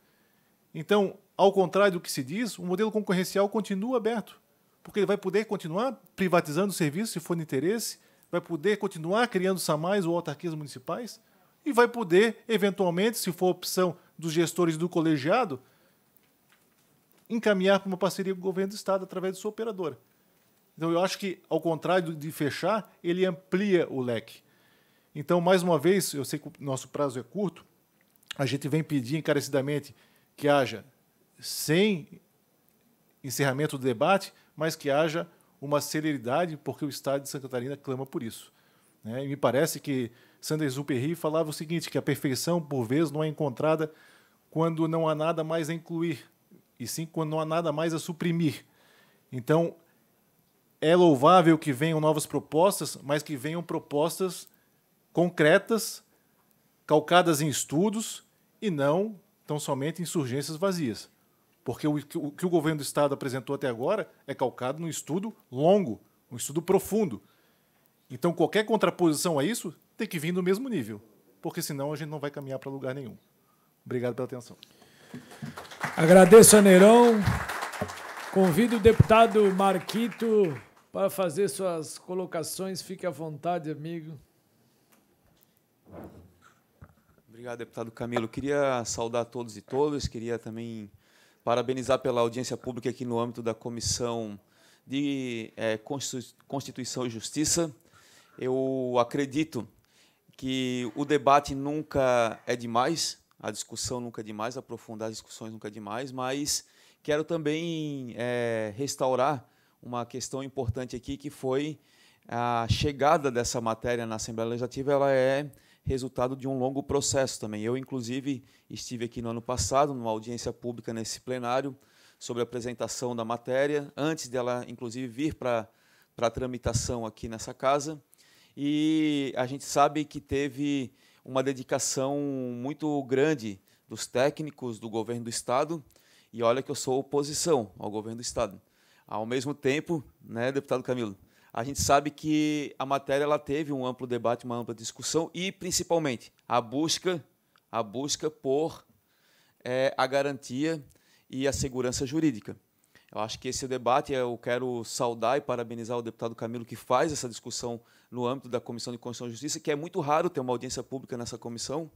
Então, ao contrário do que se diz, o modelo concorrencial continua aberto, porque ele vai poder continuar privatizando o serviço, se for de interesse, vai poder continuar criando SAMAIs ou autarquias municipais, e vai poder, eventualmente, se for opção dos gestores do colegiado, encaminhar para uma parceria com o governo do Estado através de sua operadora. Então, eu acho que, ao contrário de fechar, ele amplia o leque. Então, mais uma vez, eu sei que o nosso prazo é curto, a gente vem pedir encarecidamente que haja sem encerramento do debate, mas que haja uma celeridade, porque o Estado de Santa Catarina clama por isso. Né? E me parece que Saint-Exupéry falava o seguinte, que a perfeição, por vezes, não é encontrada quando não há nada mais a incluir, e sim quando não há nada mais a suprimir. Então, é louvável que venham novas propostas, mas que venham propostas concretas, calcadas em estudos, e não tão somente insurgências vazias. Porque o, o que o governo do Estado apresentou até agora é calcado num estudo longo, um estudo profundo. Então, qualquer contraposição a isso tem que vir do mesmo nível, porque senão a gente não vai caminhar para lugar nenhum. Obrigado pela atenção. Agradeço a Neirão. Convido o deputado Marquito para fazer suas colocações. Fique à vontade, amigo. Obrigado, deputado Camilo. Queria saudar todos e todas. Queria também parabenizar pela audiência pública aqui no âmbito da Comissão de é, Constituição e Justiça. Eu acredito que o debate nunca é demais, a discussão nunca é demais, aprofundar as discussões nunca é demais, mas quero também é, restaurar uma questão importante aqui, que foi a chegada dessa matéria na Assembleia Legislativa, ela é resultado de um longo processo também. Eu, inclusive, estive aqui no ano passado, numa audiência pública nesse plenário, sobre a apresentação da matéria, antes dela, inclusive, vir para a tramitação aqui nessa casa. E a gente sabe que teve uma dedicação muito grande dos técnicos do governo do Estado, e olha que eu sou oposição ao governo do Estado. Ao mesmo tempo, né, deputado Camilo, a gente sabe que a matéria ela teve um amplo debate, uma ampla discussão e, principalmente, a busca, a busca por é, a garantia e a segurança jurídica. Eu acho que esse debate eu quero saudar e parabenizar o deputado Camilo que faz essa discussão no âmbito da Comissão de Constituição e Justiça, que é muito raro ter uma audiência pública nessa comissão,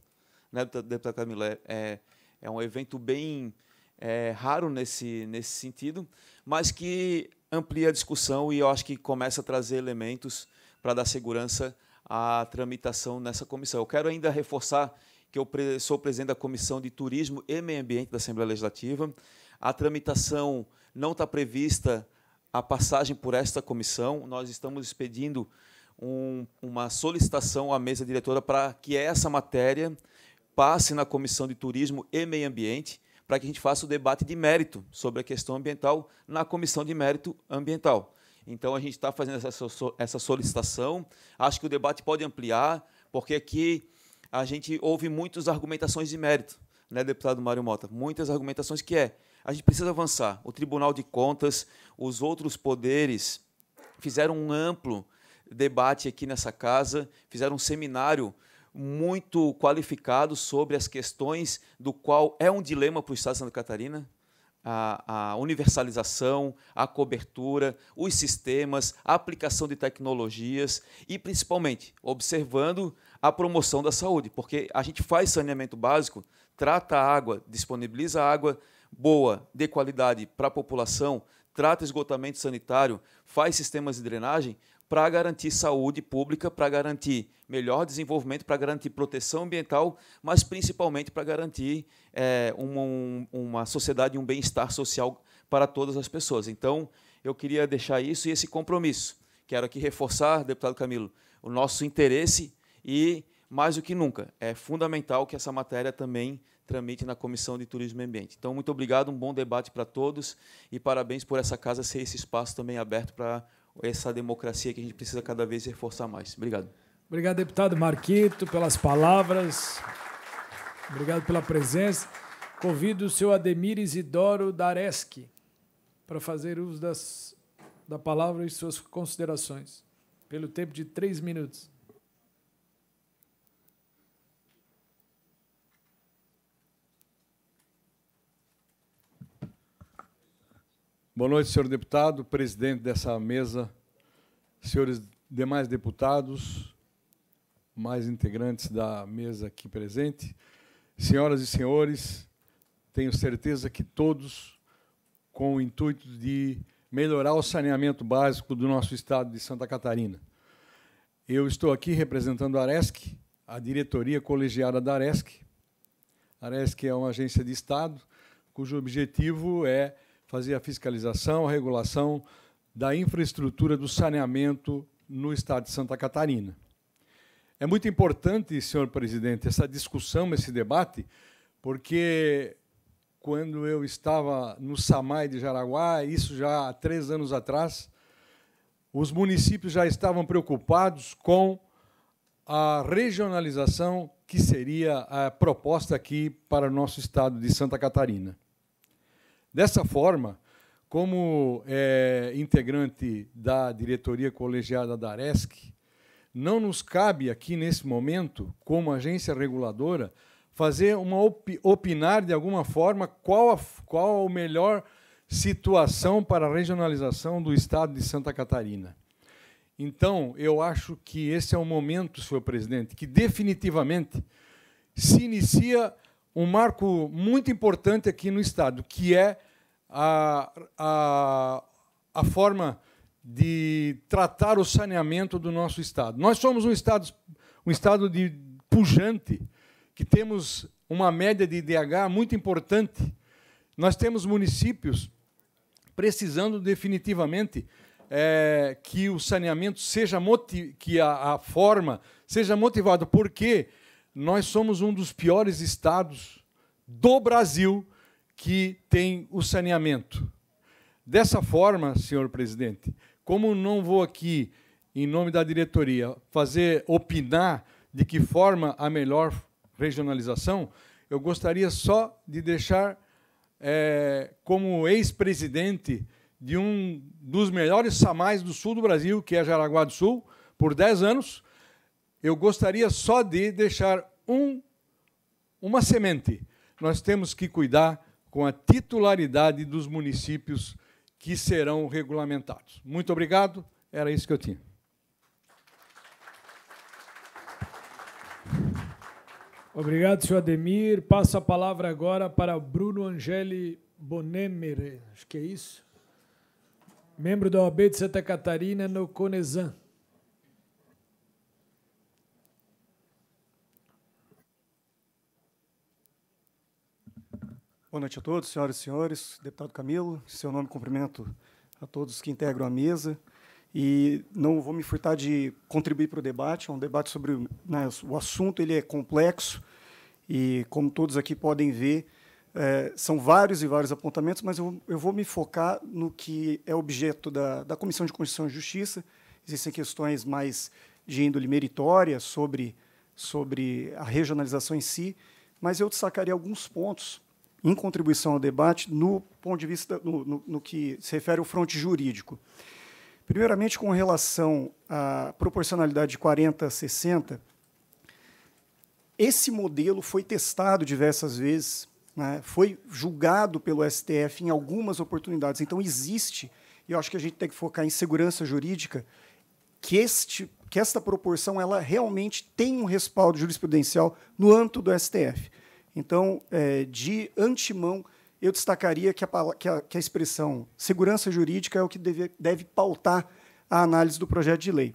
né, deputado Camilo? É, é, é um evento bem é, raro nesse, nesse sentido, mas que amplia a discussão e eu acho que começa a trazer elementos para dar segurança à tramitação nessa comissão. Eu quero ainda reforçar que eu sou presidente da Comissão de Turismo e Meio Ambiente da Assembleia Legislativa. A tramitação não está prevista a passagem por esta comissão. Nós estamos expedindo um, uma solicitação à mesa diretora para que essa matéria passe na Comissão de Turismo e Meio Ambiente para que a gente faça o debate de mérito sobre a questão ambiental na Comissão de Mérito Ambiental. Então, a gente está fazendo essa solicitação. Acho que o debate pode ampliar, porque aqui a gente ouve muitas argumentações de mérito, né, deputado Mário Mota? Muitas argumentações que é, a gente precisa avançar. O Tribunal de Contas, os outros poderes fizeram um amplo debate aqui nessa casa, fizeram um seminário muito qualificado sobre as questões do qual é um dilema para o Estado de Santa Catarina, a, a, universalização, a cobertura, os sistemas, a aplicação de tecnologias e, principalmente, observando a promoção da saúde, porque a gente faz saneamento básico, trata a água, disponibiliza água boa, de qualidade para a população, trata esgotamento sanitário, faz sistemas de drenagem, para garantir saúde pública, para garantir melhor desenvolvimento, para garantir proteção ambiental, mas principalmente para garantir é, uma, sociedade uma sociedade, um bem-estar social para todas as pessoas. Então, eu queria deixar isso e esse compromisso. Quero aqui reforçar, deputado Camilo, o nosso interesse e, mais do que nunca, é fundamental que essa matéria também tramite na Comissão de Turismo e Ambiente. Então, muito obrigado, um bom debate para todos e parabéns por essa casa ser esse espaço também aberto para essa democracia que a gente precisa cada vez reforçar mais. Obrigado. Obrigado, deputado Marquito, pelas palavras. Obrigado pela presença. Convido o senhor Ademir Isidoro Dareski para fazer uso das, da palavra e suas considerações, pelo tempo de três minutos. Boa noite, senhor deputado, presidente dessa mesa, senhores demais deputados, mais integrantes da mesa aqui presente, senhoras e senhores, tenho certeza que todos com o intuito de melhorar o saneamento básico do nosso estado de Santa Catarina. Eu estou aqui representando a Aresc, a diretoria colegiada da Aresc. A Aresc é uma agência de estado cujo objetivo é fazia a fiscalização, a regulação da infraestrutura do saneamento no estado de Santa Catarina. É muito importante, senhor presidente, essa discussão, esse debate, porque quando eu estava no Samai de Jaraguá, isso já há três anos atrás, os municípios já estavam preocupados com a regionalização que seria a proposta aqui para o nosso estado de Santa Catarina. Dessa forma, como é, integrante da diretoria colegiada da ARESC, não nos cabe aqui nesse momento, como agência reguladora, fazer uma op opinar de alguma forma qual a, qual a melhor situação para a regionalização do estado de Santa Catarina. Então, eu acho que esse é o momento, senhor presidente, que definitivamente se inicia um marco muito importante aqui no Estado, que é a, a, a forma de tratar o saneamento do nosso Estado. Nós somos um Estado, um estado de pujante, que temos uma média de IDH muito importante. Nós temos municípios precisando definitivamente é, que o saneamento seja que a, a forma seja motivado, porque nós somos um dos piores estados do Brasil que tem o saneamento. Dessa forma, senhor presidente, como não vou aqui, em nome da diretoria, fazer opinar de que forma a melhor regionalização, eu gostaria só de deixar é, como ex-presidente de um dos melhores samais do sul do Brasil, que é Jaraguá do Sul, por 10 anos, eu gostaria só de deixar um, uma semente. Nós temos que cuidar com a titularidade dos municípios que serão regulamentados. Muito obrigado. Era isso que eu tinha. Obrigado, senhor Ademir. Passo a palavra agora para Bruno Angeli Bonemere, acho que é isso, membro da OAB de Santa Catarina no Conesan. Boa noite a todos, senhoras e senhores. Deputado Camilo, em seu nome cumprimento a todos que integram a mesa. E não vou me furtar de contribuir para o debate, é um debate sobre né, o assunto, ele é complexo e, como todos aqui podem ver, é, são vários e vários apontamentos, mas eu, eu, vou me focar no que é objeto da, da Comissão de Constituição e Justiça. Existem questões mais de índole meritória sobre, sobre a regionalização em si, mas eu destacaria alguns pontos em contribuição ao debate no ponto de vista no, no, no que se refere ao fronte jurídico. Primeiramente, com relação à proporcionalidade de 40 a 60, esse modelo foi testado diversas vezes, né? foi julgado pelo STF em algumas oportunidades. Então, existe, e eu acho que a gente tem que focar em segurança jurídica, que, este, que esta proporção ela realmente tem um respaldo jurisprudencial no âmbito do STF. Então, é, de antemão, eu destacaria que a, que, a, que a, expressão segurança jurídica é o que deve, deve pautar a análise do projeto de lei.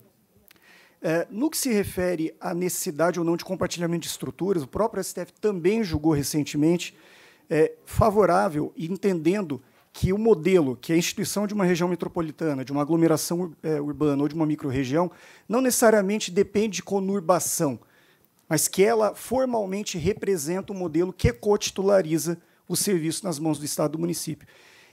É, no que se refere à necessidade ou não de compartilhamento de estruturas, o próprio STF também julgou recentemente é, favorável entendendo que o modelo, que a instituição de uma região metropolitana, de uma aglomeração é, urbana ou de uma microrregião, não necessariamente depende de conurbação, mas que ela formalmente representa o um modelo que cotitulariza o serviço nas mãos do Estado do município.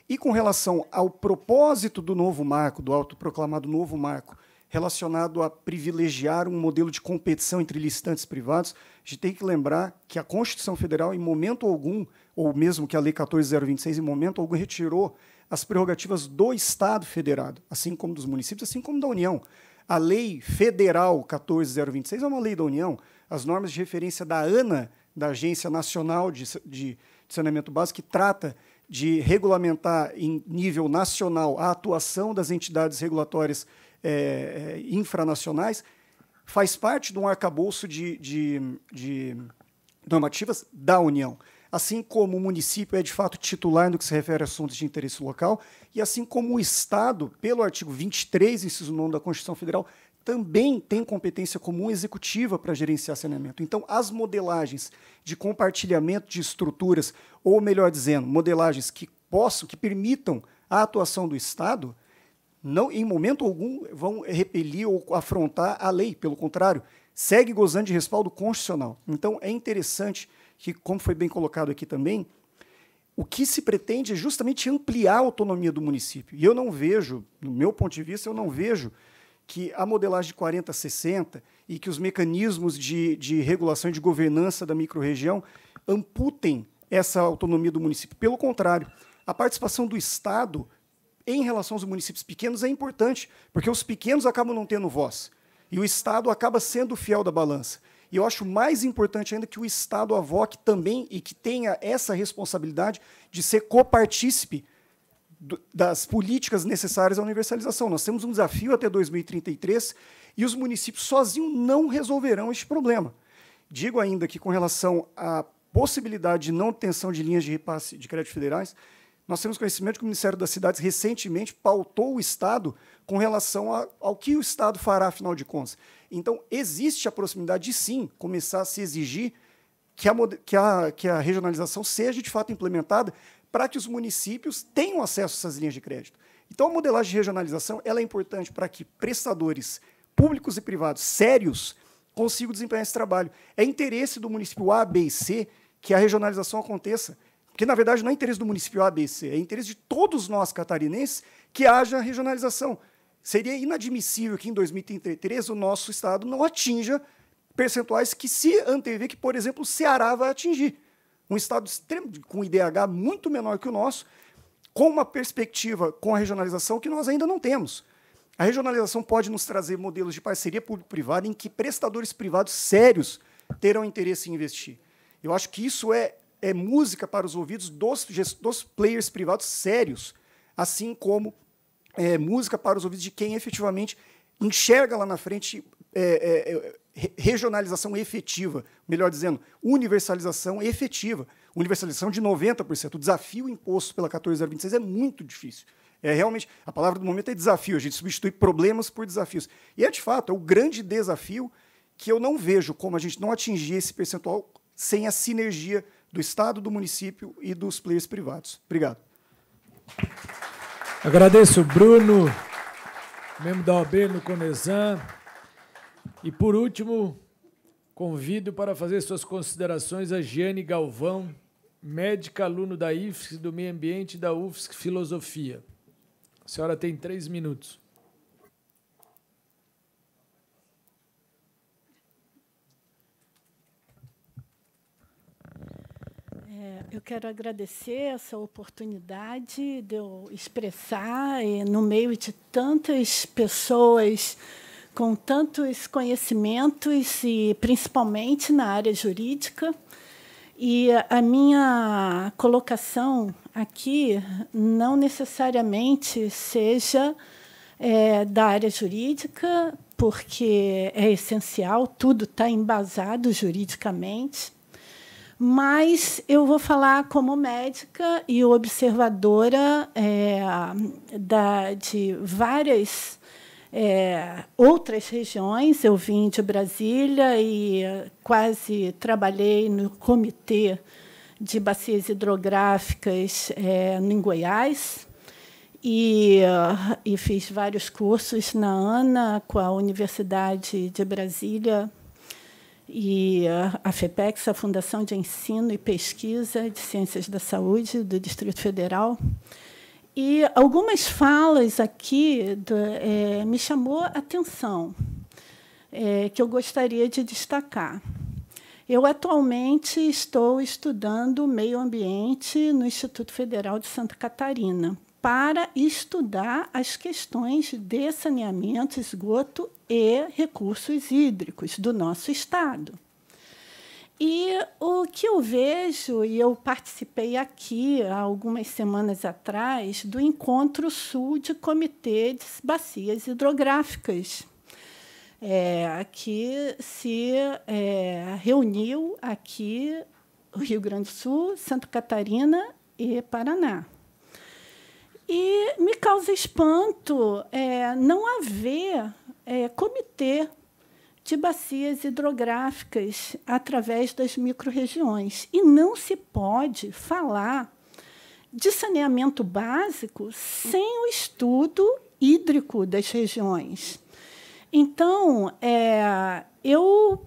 E com relação ao propósito do novo marco, do autoproclamado novo marco, relacionado a privilegiar um modelo de competição entre licitantes privados, a gente tem que lembrar que a Constituição Federal, em momento algum, ou mesmo que a Lei 14026, em momento algum, retirou as prerrogativas do Estado federado, assim como dos municípios, assim como da União. A Lei Federal 14026 é uma lei da União, as normas de referência da ANA, da Agência Nacional de, de Saneamento Básico, que trata de regulamentar em nível nacional a atuação das entidades regulatórias é, infranacionais, faz parte de um arcabouço de, de, de normativas da União assim como o município é de fato titular no que se refere a assuntos de interesse local, e assim como o Estado, pelo artigo 23, inciso 9 da Constituição Federal, também tem competência comum executiva para gerenciar saneamento. Então, as modelagens de compartilhamento de estruturas, ou melhor dizendo, modelagens que possam, que permitam a atuação do Estado, não, em momento algum, vão repelir ou afrontar a lei. Pelo contrário, segue gozando de respaldo constitucional. Então, é interessante que, como foi bem colocado aqui também, o que se pretende é justamente ampliar a autonomia do município. E eu não vejo, do meu ponto de vista, eu não vejo que a modelagem de 40-60 e que os mecanismos de, de regulação e de governança da microrregião amputem essa autonomia do município. Pelo contrário, a participação do Estado em relação aos municípios pequenos é importante, porque os pequenos acabam não tendo voz e o Estado acaba sendo fiel da balança. E eu acho mais importante ainda que o Estado avoque também e que tenha essa responsabilidade de ser copartícipe das políticas necessárias à universalização. Nós temos um desafio até 2033 e os municípios sozinhos não resolverão este problema. Digo ainda que, com relação à possibilidade de não obtenção de linhas de repasse de créditos federais, nós temos conhecimento que o Ministério das Cidades recentemente pautou o Estado com relação a, ao que o Estado fará, afinal de contas. Então, existe a proximidade de, sim, começar a se exigir que a, que a, que a regionalização seja, de fato, implementada para que os municípios tenham acesso a essas linhas de crédito. Então, a modelagem de regionalização ela é importante para que prestadores públicos e privados sérios consigam desempenhar esse trabalho. É interesse do município A, B e C que a regionalização aconteça, porque, na verdade, não é interesse do município A, B e C, é interesse de todos nós catarinenses que haja regionalização. Seria inadmissível que, em 2033, o nosso Estado não atinja percentuais que se antevê que, por exemplo, o Ceará vai atingir um estado extremo, com IDH muito menor que o nosso, com uma perspectiva com a regionalização que nós ainda não temos. A regionalização pode nos trazer modelos de parceria público-privada em que prestadores privados sérios terão interesse em investir. Eu acho que isso é, é música para os ouvidos dos, dos players privados sérios, assim como é, música para os ouvidos de quem efetivamente enxerga lá na frente é, é, é regionalização efetiva, melhor dizendo, universalização efetiva. Universalização de 90%. O desafio imposto pela 14026 é muito difícil. É realmente, a palavra do momento é desafio, a gente substitui problemas por desafios. E é de fato, é o grande desafio que eu não vejo como a gente não atingir esse percentual sem a sinergia do Estado, do município e dos players privados. Obrigado. Agradeço, Bruno, membro da OAB no Conesan. E por último, convido para fazer suas considerações a Giane Galvão, médica aluno da IFSC do Meio Ambiente da UFSC Filosofia. A senhora tem três minutos. É, eu quero agradecer essa oportunidade de eu expressar, no meio de tantas pessoas com tantos conhecimentos e principalmente na área jurídica. E a minha colocação aqui não necessariamente seja é, da área jurídica, porque é essencial, tudo está embasado juridicamente. Mas eu vou falar como médica e observadora é, da, de várias é, outras regiões. Eu vim de Brasília e eh, quase trabalhei no comitê de bacias hidrográficas é, em Goiás. E, eh, e fiz vários cursos na ANA, com a Universidade de Brasília, e a FEPEX, a Fundação de Ensino e Pesquisa de Ciências da Saúde do Distrito Federal. E algumas falas aqui do, é, me chamou a atenção, é, que eu gostaria de destacar. Eu atualmente estou estudando meio ambiente no Instituto Federal de Santa Catarina para estudar as questões de saneamento, esgoto e recursos hídricos do nosso estado. E o que eu vejo, e eu participei aqui há algumas semanas atrás, do Encontro Sul de Comitê de Bacias Hidrográficas, é, que se é, reuniu aqui Rio Grande do Sul, Santa Catarina e Paraná. E me causa espanto é, não haver é, comitê de bacias hidrográficas através das microrregiões. E não se pode falar de saneamento básico sem o estudo hídrico das regiões. Então, é, eu,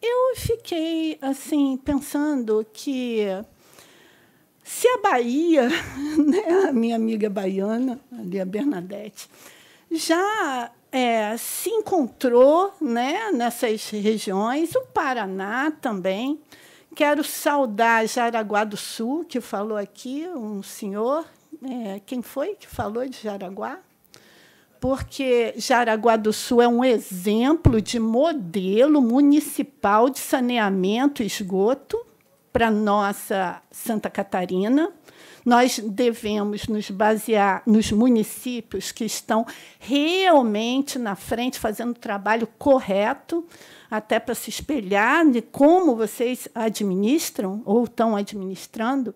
eu fiquei assim pensando que se a Bahia, né, a minha amiga baiana, ali a Bernadette, já é, se encontrou né, nessas regiões, o Paraná também. Quero saudar Jaraguá do Sul, que falou aqui, um senhor. É, quem foi que falou de Jaraguá? Porque Jaraguá do Sul é um exemplo de modelo municipal de saneamento e esgoto para nossa Santa Catarina. Nós devemos nos basear nos municípios que estão realmente na frente, fazendo o trabalho correto, até para se espelhar de como vocês administram ou estão administrando.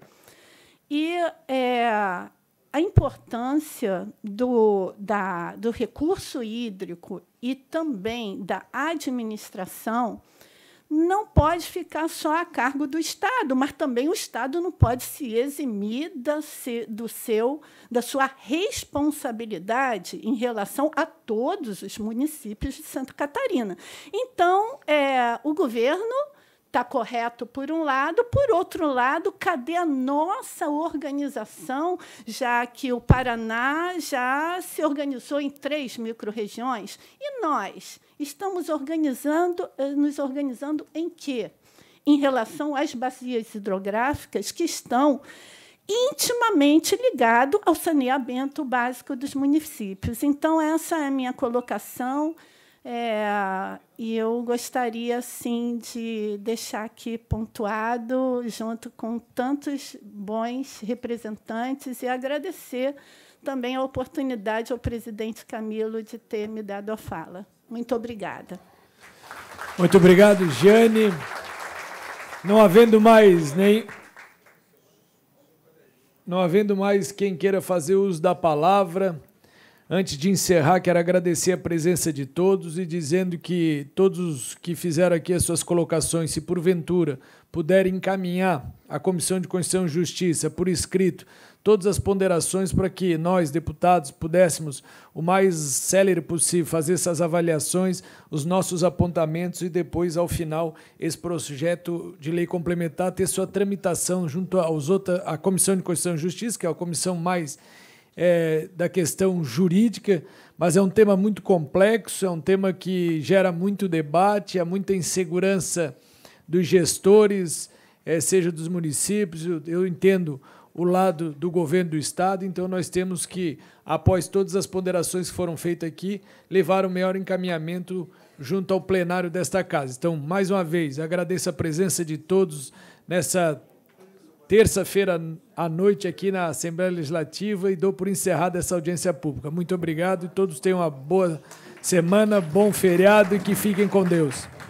E é, a importância do, da, do recurso hídrico e também da administração não pode ficar só a cargo do Estado, mas também o Estado não pode se eximir da, do seu, da sua responsabilidade em relação a todos os municípios de Santa Catarina. Então, é, o governo está correto por um lado, por outro lado, cadê a nossa organização, já que o Paraná já se organizou em três microrregiões? E nós estamos organizando, eh, nos organizando em quê? Em relação às bacias hidrográficas que estão intimamente ligado ao saneamento básico dos municípios. Então, essa é a minha colocação. É, e eu gostaria, assim, de deixar aqui pontuado, junto com tantos bons representantes, e agradecer também a oportunidade ao presidente Camilo de ter me dado a fala. Muito obrigada. Muito obrigado, Jane. Não havendo mais nem. Não havendo mais quem queira fazer uso da palavra. Antes de encerrar, quero agradecer a presença de todos e dizendo que todos que fizeram aqui as suas colocações, se porventura puderem encaminhar à Comissão de Constituição e Justiça por escrito todas as ponderações para que nós, deputados, pudéssemos o mais célere possível fazer essas avaliações, os nossos apontamentos e depois, ao final, esse projeto de lei complementar ter sua tramitação junto aos outra, à Comissão de Constituição e Justiça, que é a comissão mais é, da questão jurídica, mas é um tema muito complexo, é um tema que gera muito debate, há muita insegurança dos gestores, é, seja dos municípios, eu, eu entendo o lado do governo do Estado, então nós temos que, após todas as ponderações que foram feitas aqui, levar o melhor encaminhamento junto ao plenário desta casa. Então, mais uma vez, agradeço a presença de todos nessa terça-feira à noite aqui na Assembleia Legislativa e dou por encerrada essa audiência pública. Muito obrigado e todos tenham uma boa semana, bom feriado e que fiquem com Deus.